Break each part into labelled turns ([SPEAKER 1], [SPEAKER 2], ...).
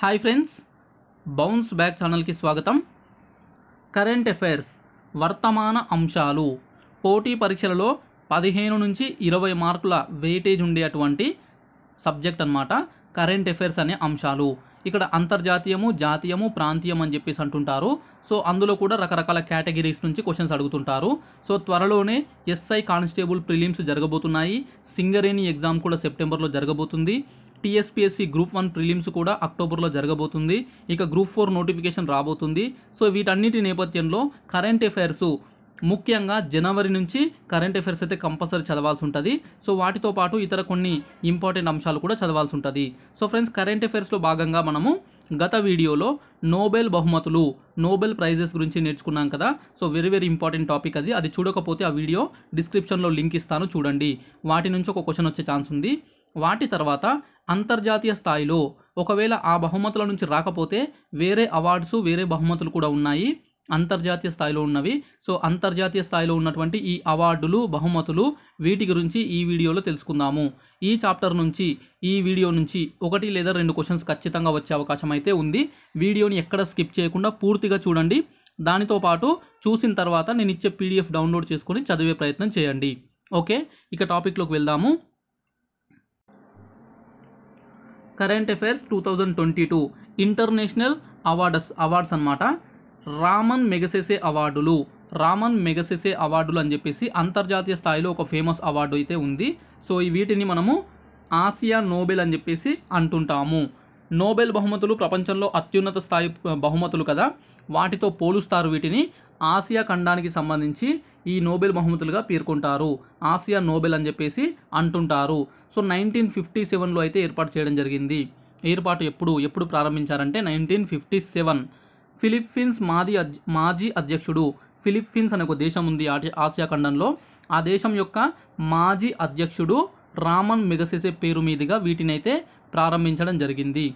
[SPEAKER 1] hi friends bounce back ఛానల్కి స్వాగతం current affairs వర్తమాన అంశాలు పోటీ పరీక్షలలో పదిహేను నుంచి ఇరవై మార్కుల వెయిటేజ్ ఉండేటువంటి సబ్జెక్ట్ అనమాట కరెంట్ అఫైర్స్ అనే అంశాలు ఇక్కడ అంతర్జాతీయము జాతీయము ప్రాంతీయం అని చెప్పేసి అంటుంటారు సో అందులో కూడా రకరకాల కేటగిరీస్ నుంచి క్వశ్చన్స్ అడుగుతుంటారు సో త్వరలోనే ఎస్ఐ కానిస్టేబుల్ ప్రిలిమ్స్ జరగబోతున్నాయి సింగరేణి ఎగ్జామ్ కూడా సెప్టెంబర్లో జరగబోతుంది టీఎస్పీఎస్సీ గ్రూప్ వన్ ప్రిలిమ్స్ కూడా అక్టోబర్లో జరగబోతుంది ఇక గ్రూప్ ఫోర్ నోటిఫికేషన్ రాబోతుంది సో వీటన్నిటి నేపథ్యంలో కరెంట్ అఫైర్స్ ముఖ్యంగా జనవరి నుంచి కరెంట్ అఫైర్స్ అయితే కంపల్సరీ చదవాల్సి ఉంటుంది సో వాటితో పాటు ఇతర కొన్ని ఇంపార్టెంట్ అంశాలు కూడా చదవాల్సి ఉంటుంది సో ఫ్రెండ్స్ కరెంట్ అఫైర్స్లో భాగంగా మనము గత వీడియోలో నోబెల్ బహుమతులు నోబెల్ ప్రైజెస్ గురించి నేర్చుకున్నాం కదా so very very important topic అది అది చూడకపోతే ఆ వీడియో డిస్క్రిప్షన్లో లింక్ ఇస్తాను చూడండి వాటి నుంచి ఒక క్వశ్చన్ వచ్చే ఛాన్స్ ఉంది వాటి తర్వాత అంతర్జాతీయ స్థాయిలో ఒకవేళ ఆ బహుమతుల నుంచి రాకపోతే వేరే అవార్డ్స్ వేరే బహుమతులు కూడా ఉన్నాయి అంతర్జాతీయ స్థాయిలో ఉన్నవి సో అంతర్జాతీయ స్థాయిలో ఉన్నటువంటి ఈ అవార్డులు బహుమతులు వీటి గురించి ఈ వీడియోలో తెలుసుకుందాము ఈ చాప్టర్ నుంచి ఈ వీడియో నుంచి ఒకటి లేదా రెండు క్వశ్చన్స్ ఖచ్చితంగా వచ్చే అవకాశం అయితే ఉంది వీడియోని ఎక్కడ స్కిప్ చేయకుండా పూర్తిగా చూడండి దానితో పాటు చూసిన తర్వాత నేను ఇచ్చే పీడిఎఫ్ డౌన్లోడ్ చేసుకొని చదివే ప్రయత్నం చేయండి ఓకే ఇక టాపిక్లోకి వెళ్దాము current affairs two thousand twenty two international awards awards అనమాట రామన్ మెగసెసే అవార్డులు రామన్ మెగసెసే అవార్డులు అని చెప్పేసి అంతర్జాతీయ స్థాయిలో ఒక ఫేమస్ అవార్డు అయితే ఉంది సో ఈ వీటిని మనము ఆసియా నోబెల్ అని చెప్పేసి అంటుంటాము నోబెల్ బహుమతులు ప్రపంచంలో అత్యున్నత స్థాయి బహుమతులు కదా వాటితో పోలుస్తారు వీటిని ఆసియా ఖండానికి సంబంధించి ఈ నోబెల్ బహుమతులుగా పేర్కొంటారు ఆసియా నోబెల్ అని చెప్పేసి అంటుంటారు సో నైన్టీన్ ఫిఫ్టీ సెవెన్లో అయితే ఏర్పాటు చేయడం జరిగింది ఏర్పాటు ఎప్పుడు ఎప్పుడు ప్రారంభించారంటే నైన్టీన్ ఫిఫ్టీ సెవెన్ ఫిలిప్పీన్స్ మాజీ మాజీ అధ్యక్షుడు ఫిలిప్పీన్స్ అనే ఒక దేశం ఉంది ఆసియా ఖండంలో ఆ దేశం యొక్క మాజీ అధ్యక్షుడు రామన్ మెగసెసే పేరు మీదుగా వీటినైతే ప్రారంభించడం జరిగింది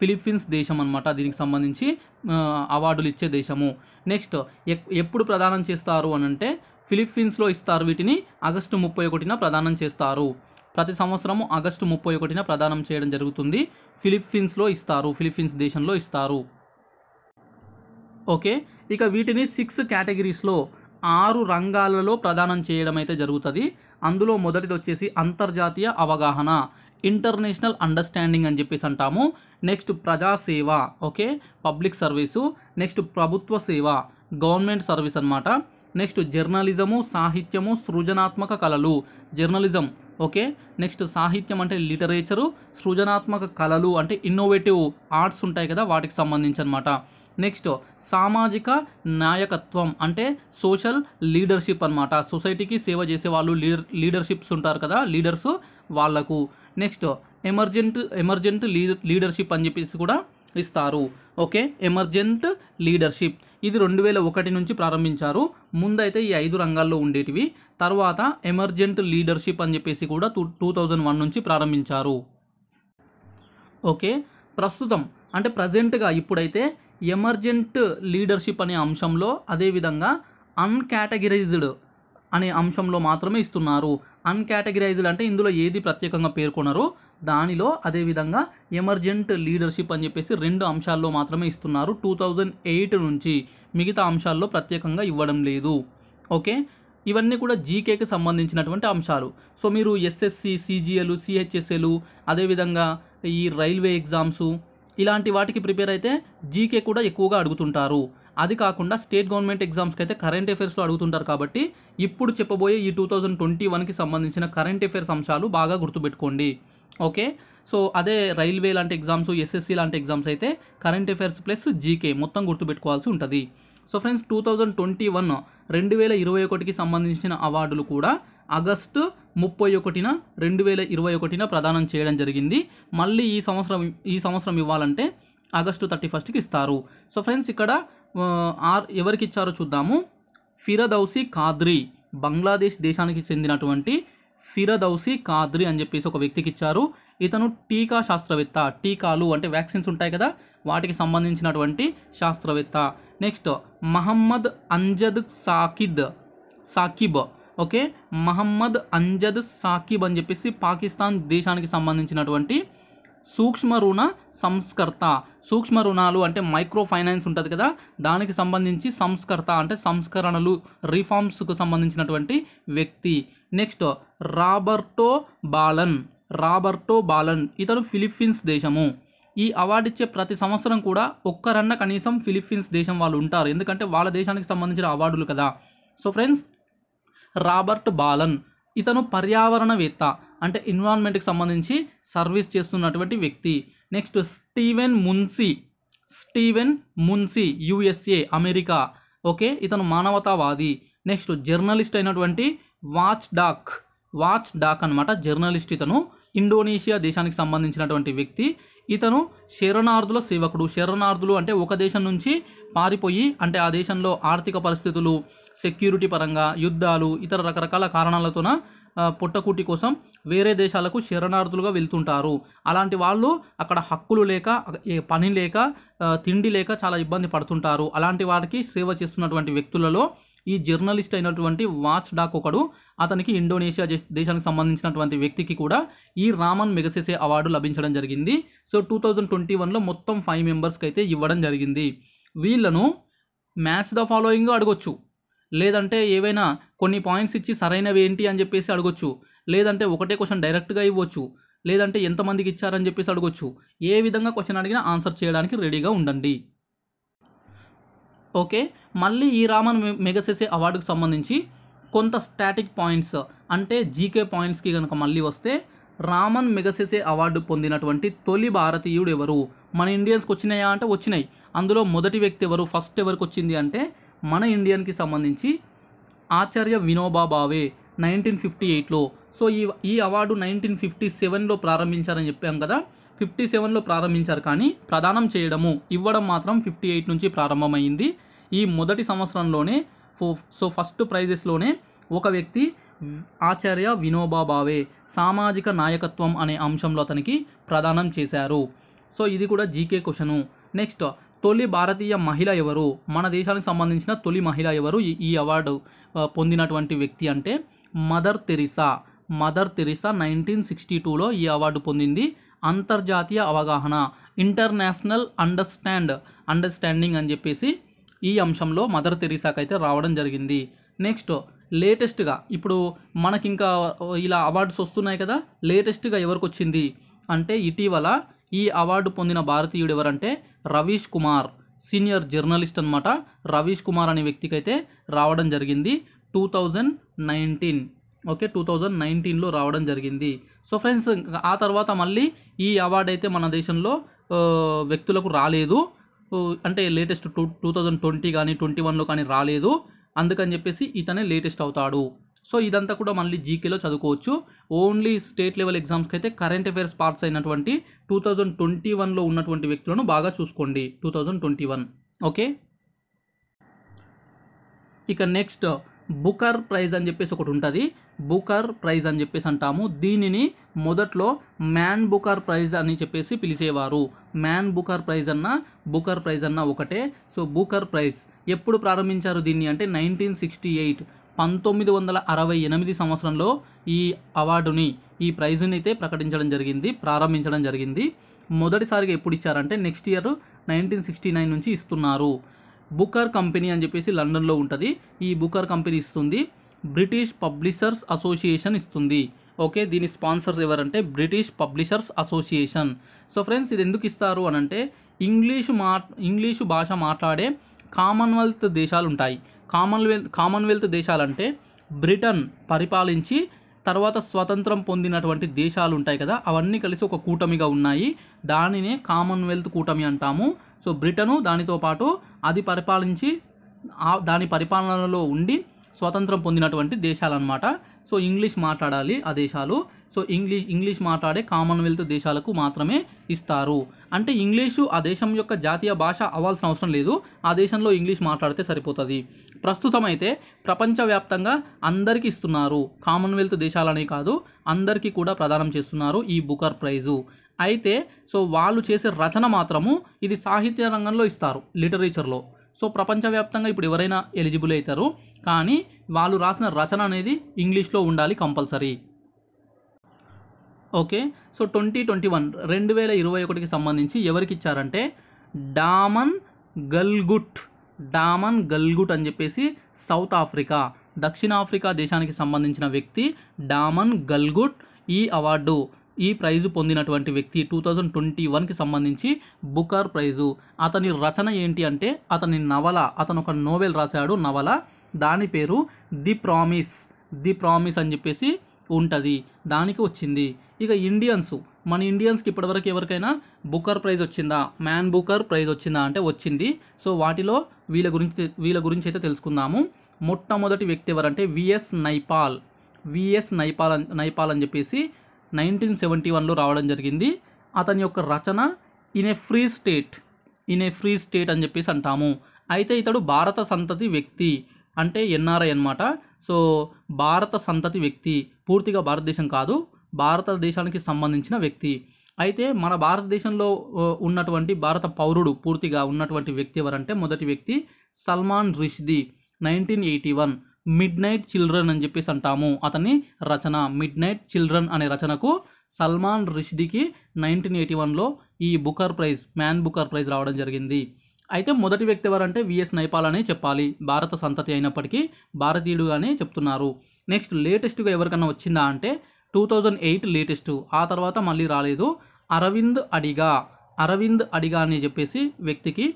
[SPEAKER 1] ఫిలిప్పీన్స్ దేశం అనమాట దీనికి సంబంధించి అవార్డులు ఇచ్చే దేశము నెక్స్ట్ ఎప్పుడు ప్రదానం చేస్తారు అనంటే ఫిలిప్పీన్స్లో ఇస్తారు వీటిని ఆగస్టు ముప్పై ఒకటిన ప్రదానం చేస్తారు ప్రతి సంవత్సరము ఆగస్టు ముప్పై ఒకటిన ప్రదానం చేయడం జరుగుతుంది ఫిలిప్పీన్స్లో ఇస్తారు ఫిలిప్పీన్స్ దేశంలో ఇస్తారు ఓకే ఇక వీటిని సిక్స్ కేటగిరీస్లో ఆరు రంగాలలో ప్రదానం చేయడం అయితే జరుగుతుంది అందులో మొదటిది వచ్చేసి అంతర్జాతీయ అవగాహన ఇంటర్నేషనల్ అండర్స్టాండింగ్ అని చెప్పేసి అంటాము నెక్స్ట్ ప్రజాసేవ ఓకే పబ్లిక్ సర్వీసు నెక్స్ట్ ప్రభుత్వ సేవ గవర్నమెంట్ సర్వీస్ అనమాట నెక్స్ట్ జర్నలిజము సాహిత్యము సృజనాత్మక కళలు జర్నలిజం ఓకే నెక్స్ట్ సాహిత్యం అంటే లిటరేచరు సృజనాత్మక కళలు అంటే ఇన్నోవేటివ్ ఆర్ట్స్ ఉంటాయి కదా వాటికి సంబంధించి అనమాట నెక్స్ట్ సామాజిక నాయకత్వం అంటే సోషల్ లీడర్షిప్ అనమాట సొసైటీకి సేవ చేసే వాళ్ళు లీడర్ లీడర్షిప్స్ ఉంటారు కదా లీడర్స్ వాళ్లకు నెక్స్ట్ ఎమర్జెంట్ ఎమర్జెంట్ లీడర్షిప్ అని చెప్పేసి కూడా ఇస్తారు ఓకే ఎమర్జెంట్ లీడర్షిప్ ఇది రెండు వేల ఒకటి నుంచి ప్రారంభించారు ముందైతే ఈ ఐదు రంగాల్లో ఉండేటివి తర్వాత ఎమర్జెంట్ లీడర్షిప్ అని చెప్పేసి కూడా టూ టూ థౌజండ్ వన్ నుంచి ప్రారంభించారు ఓకే ప్రస్తుతం అంటే ప్రజెంట్గా ఇప్పుడైతే ఎమర్జెంట్ లీడర్షిప్ అనే అంశంలో అదేవిధంగా అన్కేటగిరైజ్డ్ అనే అంశంలో మాత్రమే ఇస్తున్నారు అన్కేటగిరైజ్డ్ అంటే ఇందులో ఏది ప్రత్యేకంగా పేర్కొనరు దానిలో అదేవిధంగా ఎమర్జెంట్ లీడర్షిప్ అని చెప్పేసి రెండు అంశాల్లో మాత్రమే ఇస్తున్నారు టూ థౌజండ్ ఎయిట్ నుంచి మిగతా అంశాల్లో ప్రత్యేకంగా ఇవ్వడం లేదు ఓకే ఇవన్నీ కూడా జీకేకి సంబంధించినటువంటి అంశాలు సో మీరు ఎస్ఎస్సి సిజిఎలు సిహెచ్ఎస్ఎలు అదేవిధంగా ఈ రైల్వే ఎగ్జామ్స్ ఇలాంటి వాటికి ప్రిపేర్ అయితే జీకే కూడా ఎక్కువగా అడుగుతుంటారు అది కాకుండా స్టేట్ గవర్నమెంట్ ఎగ్జామ్స్కి అయితే కరెంట్ అఫైర్స్లో అడుగుతుంటారు కాబట్టి ఇప్పుడు చెప్పబోయే ఈ టూ థౌజండ్ ట్వంటీ వన్కి సంబంధించిన కరెంట్ అఫైర్స్ అంశాలు బాగా గుర్తుపెట్టుకోండి ఓకే సో అదే రైల్వే లాంటి ఎగ్జామ్స్ ఎస్ఎస్సి లాంటి ఎగ్జామ్స్ అయితే కరెంట్ అఫైర్స్ ప్లస్ జీకే మొత్తం గుర్తుపెట్టుకోవాల్సి ఉంటుంది so friends two thousand twenty one రెండు వేల ఇరవై ఒకటికి సంబంధించిన అవార్డులు కూడా ఆగస్టు ముప్పై ఒకటిన రెండు వేల ఇరవై ఒకటిన ప్రదానం చేయడం జరిగింది మళ్ళీ ఈ సంవత్సరం ఈ సంవత్సరం ఇవ్వాలంటే ఆగస్టు థర్టీ ఫస్ట్కి ఇస్తారు సో ఫ్రెండ్స్ ఇక్కడ ఆర్ ఎవరికి ఇచ్చారో చూద్దాము ఫిరదౌసి ఖాద్రి బంగ్లాదేశ్ దేశానికి చెందినటువంటి ఫిరదౌసి కాద్రి అని చెప్పేసి ఒక వ్యక్తికి ఇచ్చారు ఇతను టీకా శాస్త్రవేత్త టీకాలు అంటే వ్యాక్సిన్స్ ఉంటాయి కదా వాటికి సంబంధించినటువంటి శాస్త్రవేత్త నెక్స్ట్ మహమ్మద్ అంజద్ సాకిద్ సాకిబ్ ఓకే మహమ్మద్ అంజద్ సాకిబ్ అని చెప్పేసి పాకిస్తాన్ దేశానికి సంబంధించినటువంటి సూక్ష్మ రుణ సంస్కర్త సూక్ష్మ రుణాలు అంటే మైక్రో ఫైనాన్స్ ఉంటుంది కదా దానికి సంబంధించి సంస్కర్త అంటే సంస్కరణలు రిఫార్మ్స్కు సంబంధించినటువంటి వ్యక్తి next Roberto Ballon Roberto Ballon ఇతను ఫిలిప్పీన్స్ దేశము ఈ అవార్డు ఇచ్చే ప్రతి సంవత్సరం కూడా ఒక్కరన్న కనీసం ఫిలిప్పీన్స్ దేశం వాళ్ళు ఉంటారు ఎందుకంటే వాళ్ళ దేశానికి సంబంధించిన అవార్డులు కదా సో ఫ్రెండ్స్ రాబర్ట్ బాలన్ ఇతను పర్యావరణవేత్త అంటే ఎన్విరాన్మెంట్కి సంబంధించి సర్వీస్ చేస్తున్నటువంటి వ్యక్తి next Steven Muncy Steven Muncy USA America okay ఇతను మానవతావాది నెక్స్ట్ జర్నలిస్ట్ అయినటువంటి వాచ్ డాక్ వాచ్ డాక్ అనమాట జర్నలిస్ట్ ఇతను ఇండోనేషియా దేశానికి సంబంధించినటువంటి వ్యక్తి ఇతను శరణార్థుల సేవకుడు శరణార్థులు అంటే ఒక దేశం నుంచి పారిపోయి అంటే ఆ దేశంలో ఆర్థిక పరిస్థితులు సెక్యూరిటీ పరంగా యుద్ధాలు ఇతర రకరకాల కారణాలతోన పుట్టకూటి కోసం వేరే దేశాలకు శరణార్థులుగా వెళ్తుంటారు అలాంటి వాళ్ళు అక్కడ హక్కులు లేక పని లేక తిండి లేక చాలా ఇబ్బంది పడుతుంటారు అలాంటి వారికి సేవ చేస్తున్నటువంటి వ్యక్తులలో ఈ జర్నలిస్ట్ అయినటువంటి వాచ్ డాక్ ఒకడు అతనికి ఇండోనేషియా దేశానికి సంబంధించినటువంటి వ్యక్తికి కూడా ఈ రామన్ మెగసెసే అవార్డు లభించడం జరిగింది సో టూ థౌజండ్ ట్వంటీ వన్లో మొత్తం ఫైవ్ మెంబర్స్కి అయితే ఇవ్వడం జరిగింది వీళ్ళను మ్యాచ్ ద ఫాలోయింగ్ అడగొచ్చు లేదంటే ఏవైనా కొన్ని పాయింట్స్ ఇచ్చి సరైనవి ఏంటి అని చెప్పేసి అడగొచ్చు లేదంటే ఒకటే క్వశ్చన్ డైరెక్ట్గా ఇవ్వచ్చు లేదంటే ఎంతమందికి ఇచ్చారని చెప్పేసి అడగొచ్చు ఏ విధంగా క్వశ్చన్ అడిగినా ఆన్సర్ చేయడానికి రెడీగా ఉండండి ఓకే మళ్ళీ ఈ రామన్ మెగసెసే అవార్డుకు సంబంధించి కొంత స్టాటిక్ పాయింట్స్ అంటే జీకే పాయింట్స్కి కనుక మళ్ళీ వస్తే రామన్ మెగసెసే అవార్డు పొందినటువంటి తొలి భారతీయుడు ఎవరు మన ఇండియన్స్కి వచ్చినాయా అంటే వచ్చినాయి అందులో మొదటి వ్యక్తి ఎవరు ఫస్ట్ ఎవరికి వచ్చింది అంటే మన ఇండియన్కి సంబంధించి ఆచార్య వినోబా భావే నైన్టీన్ ఫిఫ్టీ ఎయిట్లో సో ఈ ఈ అవార్డు నైన్టీన్ ఫిఫ్టీ సెవెన్లో ప్రారంభించారని చెప్పాం కదా ఫిఫ్టీ సెవెన్లో ప్రారంభించారు కానీ ప్రదానం చేయడము ఇవ్వడం మాత్రం ఫిఫ్టీ ఎయిట్ నుంచి ప్రారంభమైంది ఈ మొదటి సంవత్సరంలోనే సో ఫస్ట్ ప్రైజెస్లోనే ఒక వ్యక్తి ఆచార్య వినోబా భావే సామాజిక నాయకత్వం అనే అంశంలో అతనికి ప్రదానం చేశారు సో ఇది కూడా జీకే క్వశ్చను నెక్స్ట్ తొలి భారతీయ మహిళ ఎవరు మన దేశానికి సంబంధించిన తొలి మహిళ ఎవరు ఈ అవార్డు పొందినటువంటి వ్యక్తి అంటే Mother Teresa Mother Teresa nineteen sixty టూలో ఈ అవార్డు పొందింది అంతర్జాతీయ అవగాహన ఇంటర్నేషనల్ అండర్స్టాండ్ అండర్స్టాండింగ్ అని చెప్పేసి ఈ అంశంలో మదర్ తెరీసాకైతే రావడం జరిగింది నెక్స్ట్ లేటెస్ట్గా ఇప్పుడు మనకి ఇంకా ఇలా అవార్డ్స్ వస్తున్నాయి కదా లేటెస్ట్గా ఎవరికి వచ్చింది అంటే ఇటీవల ఈ అవార్డు పొందిన భారతీయుడు ఎవరంటే రవీష్ కుమార్ సీనియర్ జర్నలిస్ట్ అనమాట రవీష్ కుమార్ అనే వ్యక్తికి అయితే రావడం జరిగింది two thousand nineteen okay two thousand నైన్టీన్లో రావడం జరిగింది సో ఫ్రెండ్స్ ఆ తర్వాత మళ్ళీ ఈ అవార్డు అయితే మన దేశంలో వ్యక్తులకు రాలేదు అంటే latest two two thousand twenty కానీ ట్వంటీ వన్లో కానీ రాలేదు అందుకని చెప్పేసి ఇతనే లేటెస్ట్ అవుతాడు సో ఇదంతా కూడా మళ్ళీ జీకేలో చదువుకోవచ్చు ఓన్లీ స్టేట్ లెవెల్ ఎగ్జామ్స్కి అయితే కరెంట్ అఫైర్స్ పార్ట్స్ అయినటువంటి టూ థౌజండ్ ట్వంటీ వన్లో ఉన్నటువంటి వ్యక్తులను బాగా చూసుకోండి two thousand twenty one okay ఇక నెక్స్ట్ బుకర్ ప్రైజ్ అని చెప్పేసి ఒకటి ఉంటుంది బుకర్ ప్రైజ్ అని చెప్పేసి అంటాము దీనిని మొదట్లో మ్యాన్ బుకర్ ప్రైజ్ అని చెప్పేసి పిలిచేవారు మ్యాన్ బుకర్ ప్రైజ్ అన్న బుకర్ ప్రైజ్ అన్న ఒకటే సో బుకర్ ప్రైజ్ ఎప్పుడు ప్రారంభించారు దీన్ని అంటే నైన్టీన్ సిక్స్టీ ఎయిట్ పంతొమ్మిది వందల అరవై ఎనిమిది సంవత్సరంలో ఈ అవార్డుని ఈ ప్రైజ్ని అయితే ప్రకటించడం జరిగింది ప్రారంభించడం జరిగింది మొదటిసారిగా ఎప్పుడు ఇచ్చారంటే next year nineteen sixty nine నుంచి ఇస్తున్నారు బుకర్ కంపెనీ అని చెప్పేసి లండన్లో ఉంటుంది ఈ బుకర్ కంపెనీ ఇస్తుంది బ్రిటిష్ పబ్లిషర్స్ అసోసియేషన్ ఇస్తుంది ఓకే దీని స్పాన్సర్స్ ఎవరంటే British Publishers Association so friends ఇది ఎందుకు ఇస్తారు అనంటే ఇంగ్లీషు మా ఇంగ్లీషు భాష మాట్లాడే కామన్వెల్త్ దేశాలు ఉంటాయి కామన్వెల్త్ కామన్వెల్త్ దేశాలంటే బ్రిటన్ పరిపాలించి తర్వాత స్వతంత్రం పొందినటువంటి దేశాలు ఉంటాయి కదా అవన్నీ కలిసి ఒక కూటమిగా ఉన్నాయి దానినే కామన్వెల్త్ కూటమి అంటాము సో బ్రిటను దానితో పాటు అది పరిపాలించి దాని పరిపాలనలో ఉండి స్వతంత్రం పొందినటువంటి దేశాలన్నమాట సో ఇంగ్లీష్ మాట్లాడాలి ఆ దేశాలు సో ఇంగ్లీష్ ఇంగ్లీష్ మాట్లాడే కామన్వెల్త్ దేశాలకు మాత్రమే ఇస్తారు అంటే ఇంగ్లీషు ఆ దేశం యొక్క జాతీయ భాష అవ్వాల్సిన అవసరం లేదు ఆ దేశంలో ఇంగ్లీష్ మాట్లాడితే సరిపోతుంది ప్రస్తుతం అయితే ప్రపంచవ్యాప్తంగా అందరికీ ఇస్తున్నారు కామన్వెల్త్ దేశాలనే కాదు అందరికీ కూడా ప్రదానం చేస్తున్నారు ఈ బుకర్ ప్రైజు అయితే సో వాళ్ళు చేసే రచన మాత్రము ఇది సాహిత్య రంగంలో ఇస్తారు లిటరేచర్లో సో ప్రపంచవ్యాప్తంగా ఇప్పుడు ఎవరైనా ఎలిజిబుల్ అవుతారు కానీ వాళ్ళు రాసిన రచన అనేది ఇంగ్లీష్లో ఉండాలి compulsory okay so twenty twenty one రెండు వేల ఇరవై ఒకటికి సంబంధించి ఎవరికి ఇచ్చారంటే డామన్ గల్గుట్ డామన్ గల్గుట్ అని చెప్పేసి సౌత్ ఆఫ్రికా దక్షిణాఫ్రికా దేశానికి సంబంధించిన వ్యక్తి డామన్ గల్గుట్ ఈ అవార్డు ఈ ప్రైజు పొందినటువంటి వ్యక్తి టూ థౌజండ్ ట్వంటీ వన్కి సంబంధించి బుకార్ ప్రైజు అతని రచన ఏంటి అంటే అతని నవల అతను ఒక నోవెల్ రాశాడు నవల దాని పేరు ది ప్రామిస్ ది ప్రామిస్ అని చెప్పేసి ఉంటుంది దానికి వచ్చింది ఇక ఇండియన్స్ మన ఇండియన్స్కి ఇప్పటివరకు ఎవరికైనా బుకర్ ప్రైజ్ వచ్చిందా మ్యాన్ బుకర్ ప్రైజ్ వచ్చిందా అంటే వచ్చింది సో వాటిలో వీళ్ళ గురించి వీళ్ళ గురించి అయితే తెలుసుకుందాము మొట్టమొదటి వ్యక్తి ఎవరంటే విఎస్ నైపాల్ విఎస్ నైపాల్ నైపాల్ అని చెప్పేసి నైన్టీన్ సెవెంటీ వన్లో రావడం జరిగింది అతని యొక్క రచన in a free state in a free state అని చెప్పేసి అంటాము అయితే ఇతడు భారత సంతతి వ్యక్తి అంటే ఎన్ఆర్ఐ అనమాట సో భారత సంతతి వ్యక్తి పూర్తిగా భారతదేశం కాదు భారతదేశానికి సంబంధించిన వ్యక్తి అయితే మన భారతదేశంలో ఉన్నటువంటి భారత పౌరుడు పూర్తిగా ఉన్నటువంటి వ్యక్తి ఎవరంటే మొదటి వ్యక్తి Salman Rushdie nineteen eighty one midnight children అని చెప్పేసి అంటాము అతని రచన మిడ్ నైట్ చిల్డ్రన్ అనే రచనకు సల్మాన్ రిష్డికి నైన్టీన్ ఎయిటీ వన్లో ఈ Booker prize Man Booker prize రావడం జరిగింది అయితే మొదటి వ్యక్తి ఎవరంటే విఎస్ నైపాల్ అనే చెప్పాలి భారత సంతతి అయినప్పటికీ భారతీయుడుగానే చెప్తున్నారు నెక్స్ట్ లేటెస్ట్గా ఎవరికన్నా వచ్చిందా అంటే టూ థౌజండ్ ఎయిట్ లేటెస్ట్ ఆ తర్వాత మళ్ళీ రాలేదు అరవింద్ అడిగా అరవింద్ అడిగా అని చెప్పేసి వ్యక్తికి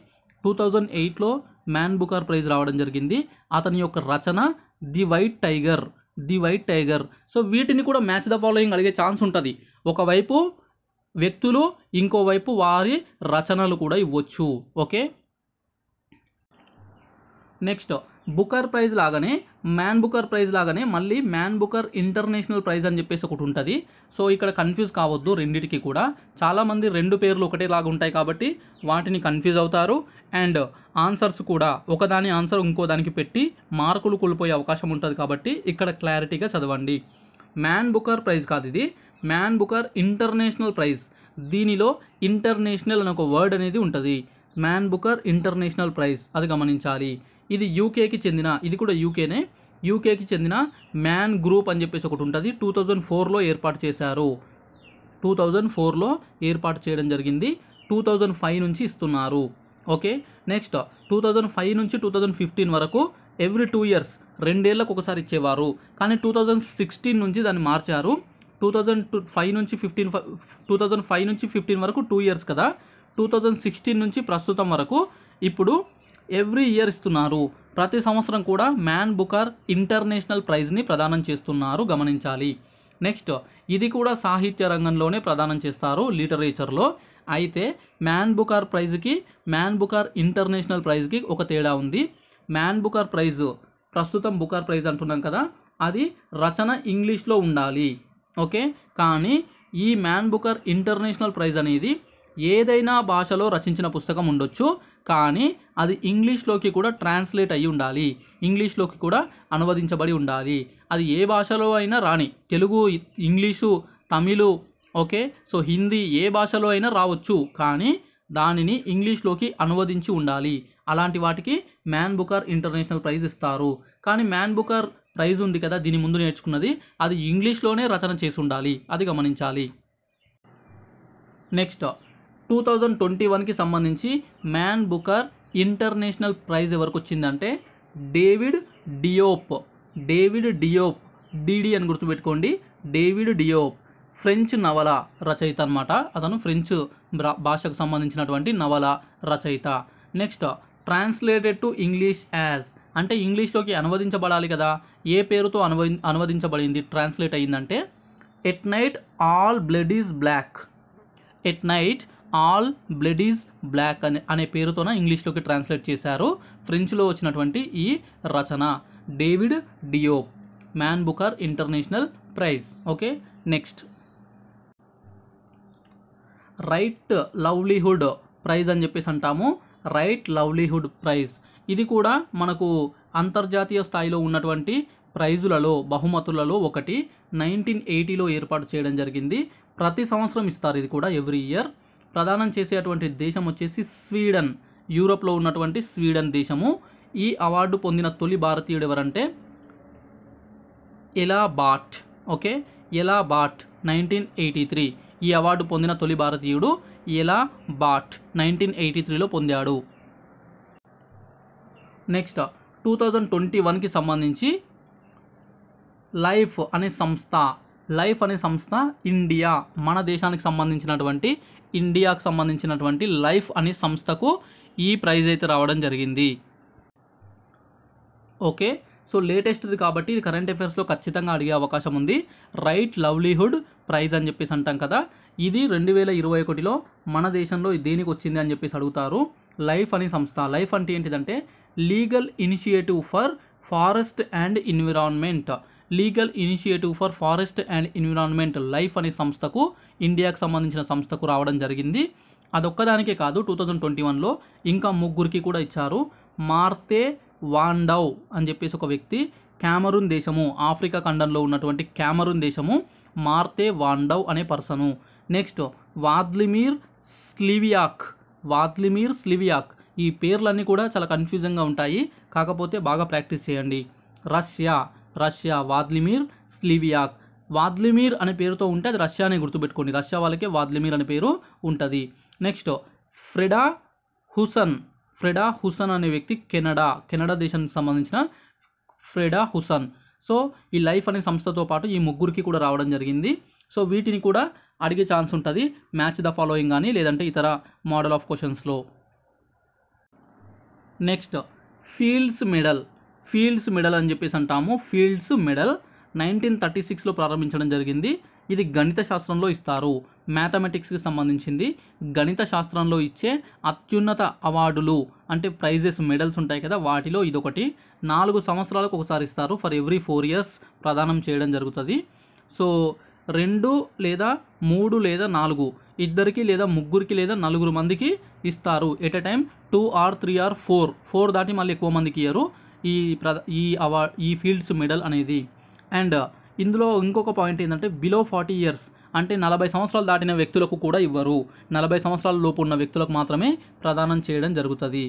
[SPEAKER 1] టూ థౌజండ్ ఎయిట్లో మ్యాన్ బుకార్ ప్రైజ్ రావడం జరిగింది అతని యొక్క రచన the white tiger the white tiger so వీటిని కూడా మ్యాచ్ ద ఫాలోయింగ్ అడిగే ఛాన్స్ ఉంటుంది ఒకవైపు వ్యక్తులు ఇంకోవైపు వారి రచనలు కూడా ఇవ్వచ్చు ఓకే నెక్స్ట్ బుకర్ ప్రైజ్ లాగానే మ్యాన్ బుకర్ ప్రైజ్ లాగానే మళ్ళీ మ్యాన్ బుకర్ ఇంటర్నేషనల్ ప్రైజ్ అని చెప్పేసి ఒకటి ఉంటుంది సో ఇక్కడ కన్ఫ్యూజ్ కావద్దు రెండిటికి కూడా చాలామంది రెండు పేర్లు ఒకటేలాగా ఉంటాయి కాబట్టి వాటిని కన్ఫ్యూజ్ అవుతారు అండ్ ఆన్సర్స్ కూడా ఒకదాని ఆన్సర్ ఇంకో దానికి పెట్టి మార్కులు కోల్పోయే అవకాశం ఉంటుంది కాబట్టి ఇక్కడ క్లారిటీగా చదవండి మ్యాన్ బుకర్ ప్రైజ్ కాదు ఇది మ్యాన్ బుకర్ ఇంటర్నేషనల్ ప్రైజ్ దీనిలో ఇంటర్నేషనల్ అనే ఒక వర్డ్ అనేది ఉంటుంది మ్యాన్ బుకర్ ఇంటర్నేషనల్ ప్రైజ్ అది గమనించాలి ఇది యూకేకి చెందిన ఇది కూడా యూకేనే యూకేకి చెందిన మ్యాన్ గ్రూప్ అని చెప్పేసి ఒకటి ఉంటుంది టూ థౌజండ్ ఫోర్లో ఏర్పాటు చేశారు టూ థౌజండ్ ఫోర్లో ఏర్పాటు చేయడం జరిగింది టూ థౌజండ్ ఫైవ్ నుంచి ఇస్తున్నారు okay next two thousand five నుంచి టూ థౌజండ్ ఫిఫ్టీన్ వరకు ఎవ్రీ టూ ఇయర్స్ రెండేళ్లకు ఒకసారి ఇచ్చేవారు కానీ టూ థౌజండ్ సిక్స్టీన్ నుంచి దాన్ని మార్చారు టూ థౌజండ్ టూ ఫైవ్ నుంచి ఫిఫ్టీన్ టూ థౌజండ్ ఫైవ్ నుంచి ఫిఫ్టీన్ వరకు టూ ఇయర్స్ కదా టూ థౌజండ్ సిక్స్టీన్ నుంచి ప్రస్తుతం వరకు ఇప్పుడు ఎవ్రీ ఇయర్ ఇస్తున్నారు ప్రతి సంవత్సరం కూడా మ్యాన్ బుకర్ ఇంటర్నేషనల్ ప్రైజ్ని ప్రదానం చేస్తున్నారు గమనించాలి నెక్స్ట్ ఇది కూడా సాహిత్య రంగంలోనే ప్రదానం చేస్తారు లిటరేచర్లో అయితే మ్యాన్ బుకార్ ప్రైజ్కి మ్యాన్ బుకార్ ఇంటర్నేషనల్ ప్రైజ్కి ఒక తేడా ఉంది మ్యాన్ బుకార్ ప్రైజ్ ప్రస్తుతం బుకార్ ప్రైజ్ అంటున్నాం కదా అది రచన ఇంగ్లీష్లో ఉండాలి ఓకే కానీ ఈ మ్యాన్ బుకర్ ఇంటర్నేషనల్ ప్రైజ్ అనేది ఏదైనా భాషలో రచించిన పుస్తకం ఉండొచ్చు కానీ అది ఇంగ్లీష్లోకి కూడా ట్రాన్స్లేట్ అయ్యి ఉండాలి ఇంగ్లీష్లోకి కూడా అనువదించబడి ఉండాలి అది ఏ భాషలో అయినా రాని Telugu English Tamil okay so Hindi ఏ భాషలో అయినా రావచ్చు కానీ దానిని ఇంగ్లీష్లోకి అనువదించి ఉండాలి అలాంటి వాటికి మ్యాన్ బుకర్ ఇంటర్నేషనల్ ప్రైజ్ ఇస్తారు కానీ మ్యాన్ బుకర్ ప్రైజ్ ఉంది కదా దీని ముందు నేర్చుకున్నది అది ఇంగ్లీష్లోనే రచన చేసి ఉండాలి అది గమనించాలి నెక్స్ట్ టూ థౌజండ్ ట్వంటీ వన్కి సంబంధించి మ్యాన్ బుకర్ ఇంటర్నేషనల్ ప్రైజ్ ఎవరికి వచ్చిందంటే David Diop David Diop DD అని గుర్తుపెట్టుకోండి డేవిడ్ డియోప్ ఫ్రెంచ్ నవల రచయిత అనమాట అతను ఫ్రెంచ్ భాషకు సంబంధించినటువంటి నవల రచయిత next translated to English as అంటే ఇంగ్లీష్లోకి అనువదించబడాలి కదా ఏ పేరుతో అనువ అనువదించబడింది ట్రాన్స్లేట్ అయ్యిందంటే at night all blood is black at night all blood is black అనే అనే పేరుతోన ఇంగ్లీష్లోకి ట్రాన్స్లేట్ చేశారు ఫ్రెంచ్లో వచ్చినటువంటి ఈ రచన David Diop Man Booker international prize okay next Right Livelihood prize అని చెప్పేసి అంటాము రైట్ లవ్లీహుడ్ ప్రైజ్ ఇది కూడా మనకు అంతర్జాతీయ స్థాయిలో ఉన్నటువంటి ప్రైజులలో బహుమతులలో ఒకటి నైన్టీన్ ఎయిటీలో ఏర్పాటు చేయడం జరిగింది ప్రతి సంవత్సరం ఇస్తారు ఇది కూడా ఎవ్రీ ఇయర్ ప్రదానం చేసేటువంటి దేశం వచ్చేసి స్వీడన్ యూరోప్లో ఉన్నటువంటి స్వీడన్ దేశము ఈ అవార్డు పొందిన తొలి భారతీయుడు ఎవరంటే Ela Bhatt okay Ela Bhatt nineteen eighty three ఈ అవార్డు పొందిన తొలి భారతీయుడు ఇలా బాట్ నైన్టీన్ ఎయిటీ త్రీలో పొందాడు నెక్స్ట్ టూ థౌజండ్ ట్వంటీ వన్కి సంబంధించి లైఫ్ అనే సంస్థ లైఫ్ అనే సంస్థ ఇండియా మన దేశానికి సంబంధించినటువంటి ఇండియాకు సంబంధించినటువంటి లైఫ్ అనే సంస్థకు ఈ ప్రైజ్ అయితే రావడం జరిగింది ఓకే సో లేటెస్ట్ది కాబట్టి కరెంట్ అఫైర్స్లో ఖచ్చితంగా అడిగే అవకాశం ఉంది రైట్ లవ్లీహుడ్ ప్రైజ్ అని చెప్పేసి అంటాం కదా ఇది రెండు వేల ఇరవై ఒకటిలో మన దేశంలో దేనికి వచ్చింది అని చెప్పేసి అడుగుతారు లైఫ్ అనే సంస్థ లైఫ్ అంటే ఏంటిదంటే legal initiative for forest and environment legal initiative for forest and environment LIFE అనే సంస్థకు ఇండియాకు సంబంధించిన సంస్థకు రావడం జరిగింది అదొక్కదానికే కాదు టూ థౌజండ్ ట్వంటీ వన్లో ఇంకా ముగ్గురికి కూడా ఇచ్చారు మార్తే వాండౌ అని చెప్పేసి ఒక వ్యక్తి క్యామరూన్ దేశము ఆఫ్రికా ఖండంలో ఉన్నటువంటి క్యామరూన్ దేశము మార్తే వాండౌ అనే పర్సను నెక్స్ట్ వాద్లిమీర్ స్లివియాక్ వాద్లిమీర్ స్లివియాక్ ఈ పేర్లన్నీ కూడా చాలా కన్ఫ్యూజన్గా ఉంటాయి కాకపోతే బాగా ప్రాక్టీస్ చేయండి రష్యా రష్యా వాద్లిమీర్ స్లివియాక్ వాద్లిమీర్ అనే పేరుతో ఉంటే అది రష్యా అనే గుర్తుపెట్టుకోండి రష్యా వాళ్ళకే వాద్లిమీర్ అనే పేరు ఉంటుంది next Freda Huson Freda Huson అనే వ్యక్తి కెనడా కెనడా దేశానికి సంబంధించిన ఫ్రెడా హుసన్ సో ఈ లైఫ్ అనే సంస్థతో పాటు ఈ ముగ్గురికి కూడా రావడం జరిగింది సో వీటిని కూడా అడిగే ఛాన్స్ ఉంటుంది మ్యాచ్ ద ఫాలోయింగ్ కానీ లేదంటే ఇతర మోడల్ ఆఫ్ క్వశ్చన్స్లో next Fields Medal Fields Medal అని చెప్పేసి అంటాము ఫీల్డ్స్ మెడల్ నైన్టీన్ థర్టీ సిక్స్లో ప్రారంభించడం జరిగింది ఇది గణిత శాస్త్రంలో ఇస్తారు మ్యాథమెటిక్స్కి సంబంధించింది గణిత శాస్త్రంలో ఇచ్చే అత్యున్నత అవార్డులు అంటే ప్రైజెస్ మెడల్స్ ఉంటాయి కదా వాటిలో ఇదొకటి నాలుగు సంవత్సరాలకు ఒకసారి ఇస్తారు ఫర్ ఎవ్రీ ఫోర్ ఇయర్స్ ప్రదానం చేయడం జరుగుతుంది సో రెండు లేదా మూడు లేదా నాలుగు ఇద్దరికి లేదా ముగ్గురికి లేదా నలుగురు మందికి ఇస్తారు at a time two or three or four four దాటి మళ్ళీ ఎక్కువ మందికి ఇయ్యరు ఈ ప్ర ఈ అవార్ ఈ ఫీల్డ్స్ మెడల్ అనేది అండ్ ఇందులో ఇంకొక పాయింట్ ఏంటంటే బిలో ఫార్టీ ఇయర్స్ అంటే నలభై సంవత్సరాలు దాటిన వ్యక్తులకు కూడా ఇవ్వరు నలభై సంవత్సరాల లోపు ఉన్న వ్యక్తులకు మాత్రమే ప్రదానం చేయడం జరుగుతుంది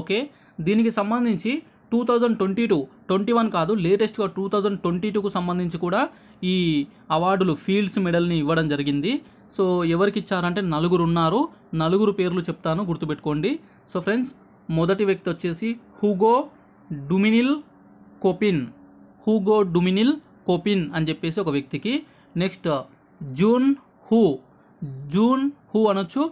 [SPEAKER 1] ఓకే దీనికి సంబంధించి two thousand twenty two twenty one కాదు లేటెస్ట్గా టూ థౌజండ్ ట్వంటీ టూకు సంబంధించి కూడా ఈ అవార్డులు ఫీల్డ్స్ మెడల్ని ఇవ్వడం జరిగింది సో ఎవరికి ఇచ్చారంటే నలుగురు ఉన్నారు నలుగురు పేర్లు చెప్తాను గుర్తుపెట్టుకోండి సో ఫ్రెండ్స్ మొదటి వ్యక్తి వచ్చేసి హుగో డుమినిల్ కోపిన్ హూగో డుమినిల్ కోపిన్ అని చెప్పేసి ఒక వ్యక్తికి next June Huh June Huh అనొచ్చు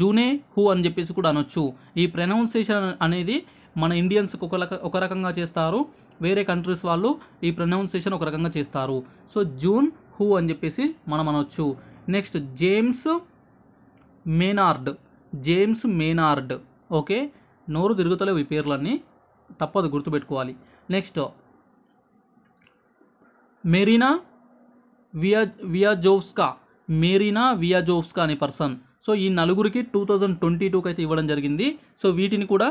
[SPEAKER 1] జూనే హూ అని చెప్పేసి కూడా అనొచ్చు ఈ ప్రొనౌన్సియేషన్ అనేది మన ఇండియన్స్ ఒక ఒక రకంగా చేస్తారు వేరే కంట్రీస్ వాళ్ళు ఈ ప్రొనౌన్సియేషన్ ఒక రకంగా చేస్తారు సో జూన్ హూ అని చెప్పేసి మనం అనొచ్చు next James Maynard James Maynard okay నోరు తిరుగుతలేవు ఈ పేర్లన్నీ తప్పదు గుర్తుపెట్టుకోవాలి next Maryna Via Viazovska Maryna Viazovska అనే పర్సన్ సో ఈ నలుగురికి టూ థౌజండ్ ట్వంటీ టూకి అయితే ఇవ్వడం జరిగింది సో వీటిని కూడా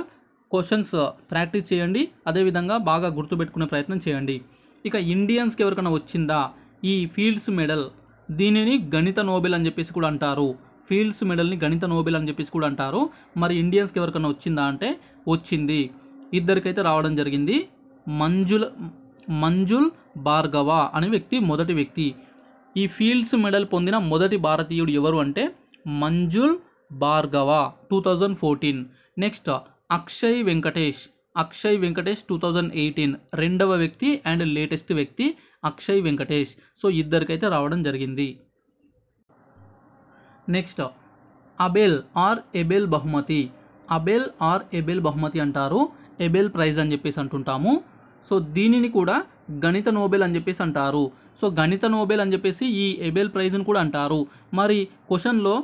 [SPEAKER 1] క్వశ్చన్స్ uh, ప్రాక్టీస్ చేయండి అదేవిధంగా బాగా గుర్తుపెట్టుకునే ప్రయత్నం చేయండి ఇక ఇండియన్స్కి ఎవరికైనా వచ్చిందా ఈ ఫీల్డ్స్ మెడల్ దీనిని గణిత నోబెల్ అని చెప్పేసి కూడా అంటారు ఫీల్డ్స్ మెడల్ని గణిత నోబెల్ అని చెప్పేసి కూడా అంటారు మరి ఇండియన్స్కి ఎవరికైనా వచ్చిందా అంటే వచ్చింది ఇద్దరికైతే రావడం జరిగింది మంజుల మంజుల్ భార్గవ అనే వ్యక్తి మొదటి వ్యక్తి ఈ ఫీల్డ్స్ మెడల్ పొందిన మొదటి భారతీయుడు ఎవరు అంటే Manjul Bhargava two thousand fourteen next Akshay Venkatesh Akshay Venkatesh two thousand eighteen రెండవ వ్యక్తి అండ్ లేటెస్ట్ వ్యక్తి అక్షయ్ వెంకటేష్ సో ఇద్దరికైతే రావడం జరిగింది నెక్స్ట్ అబెల్ ఆర్ ఎబెల్ బహుమతి అబెల్ ఆర్ ఎబెల్ బహుమతి అంటారు ఎబెల్ ప్రైజ్ అని చెప్పేసి అంటుంటాము సో దీనిని కూడా గణిత నోబెల్ అని చెప్పేసి అంటారు సో గణిత నోబెల్ అని చెప్పేసి ఈ ఎబెల్ ప్రైజ్ని కూడా అంటారు మరి క్వశ్చన్లో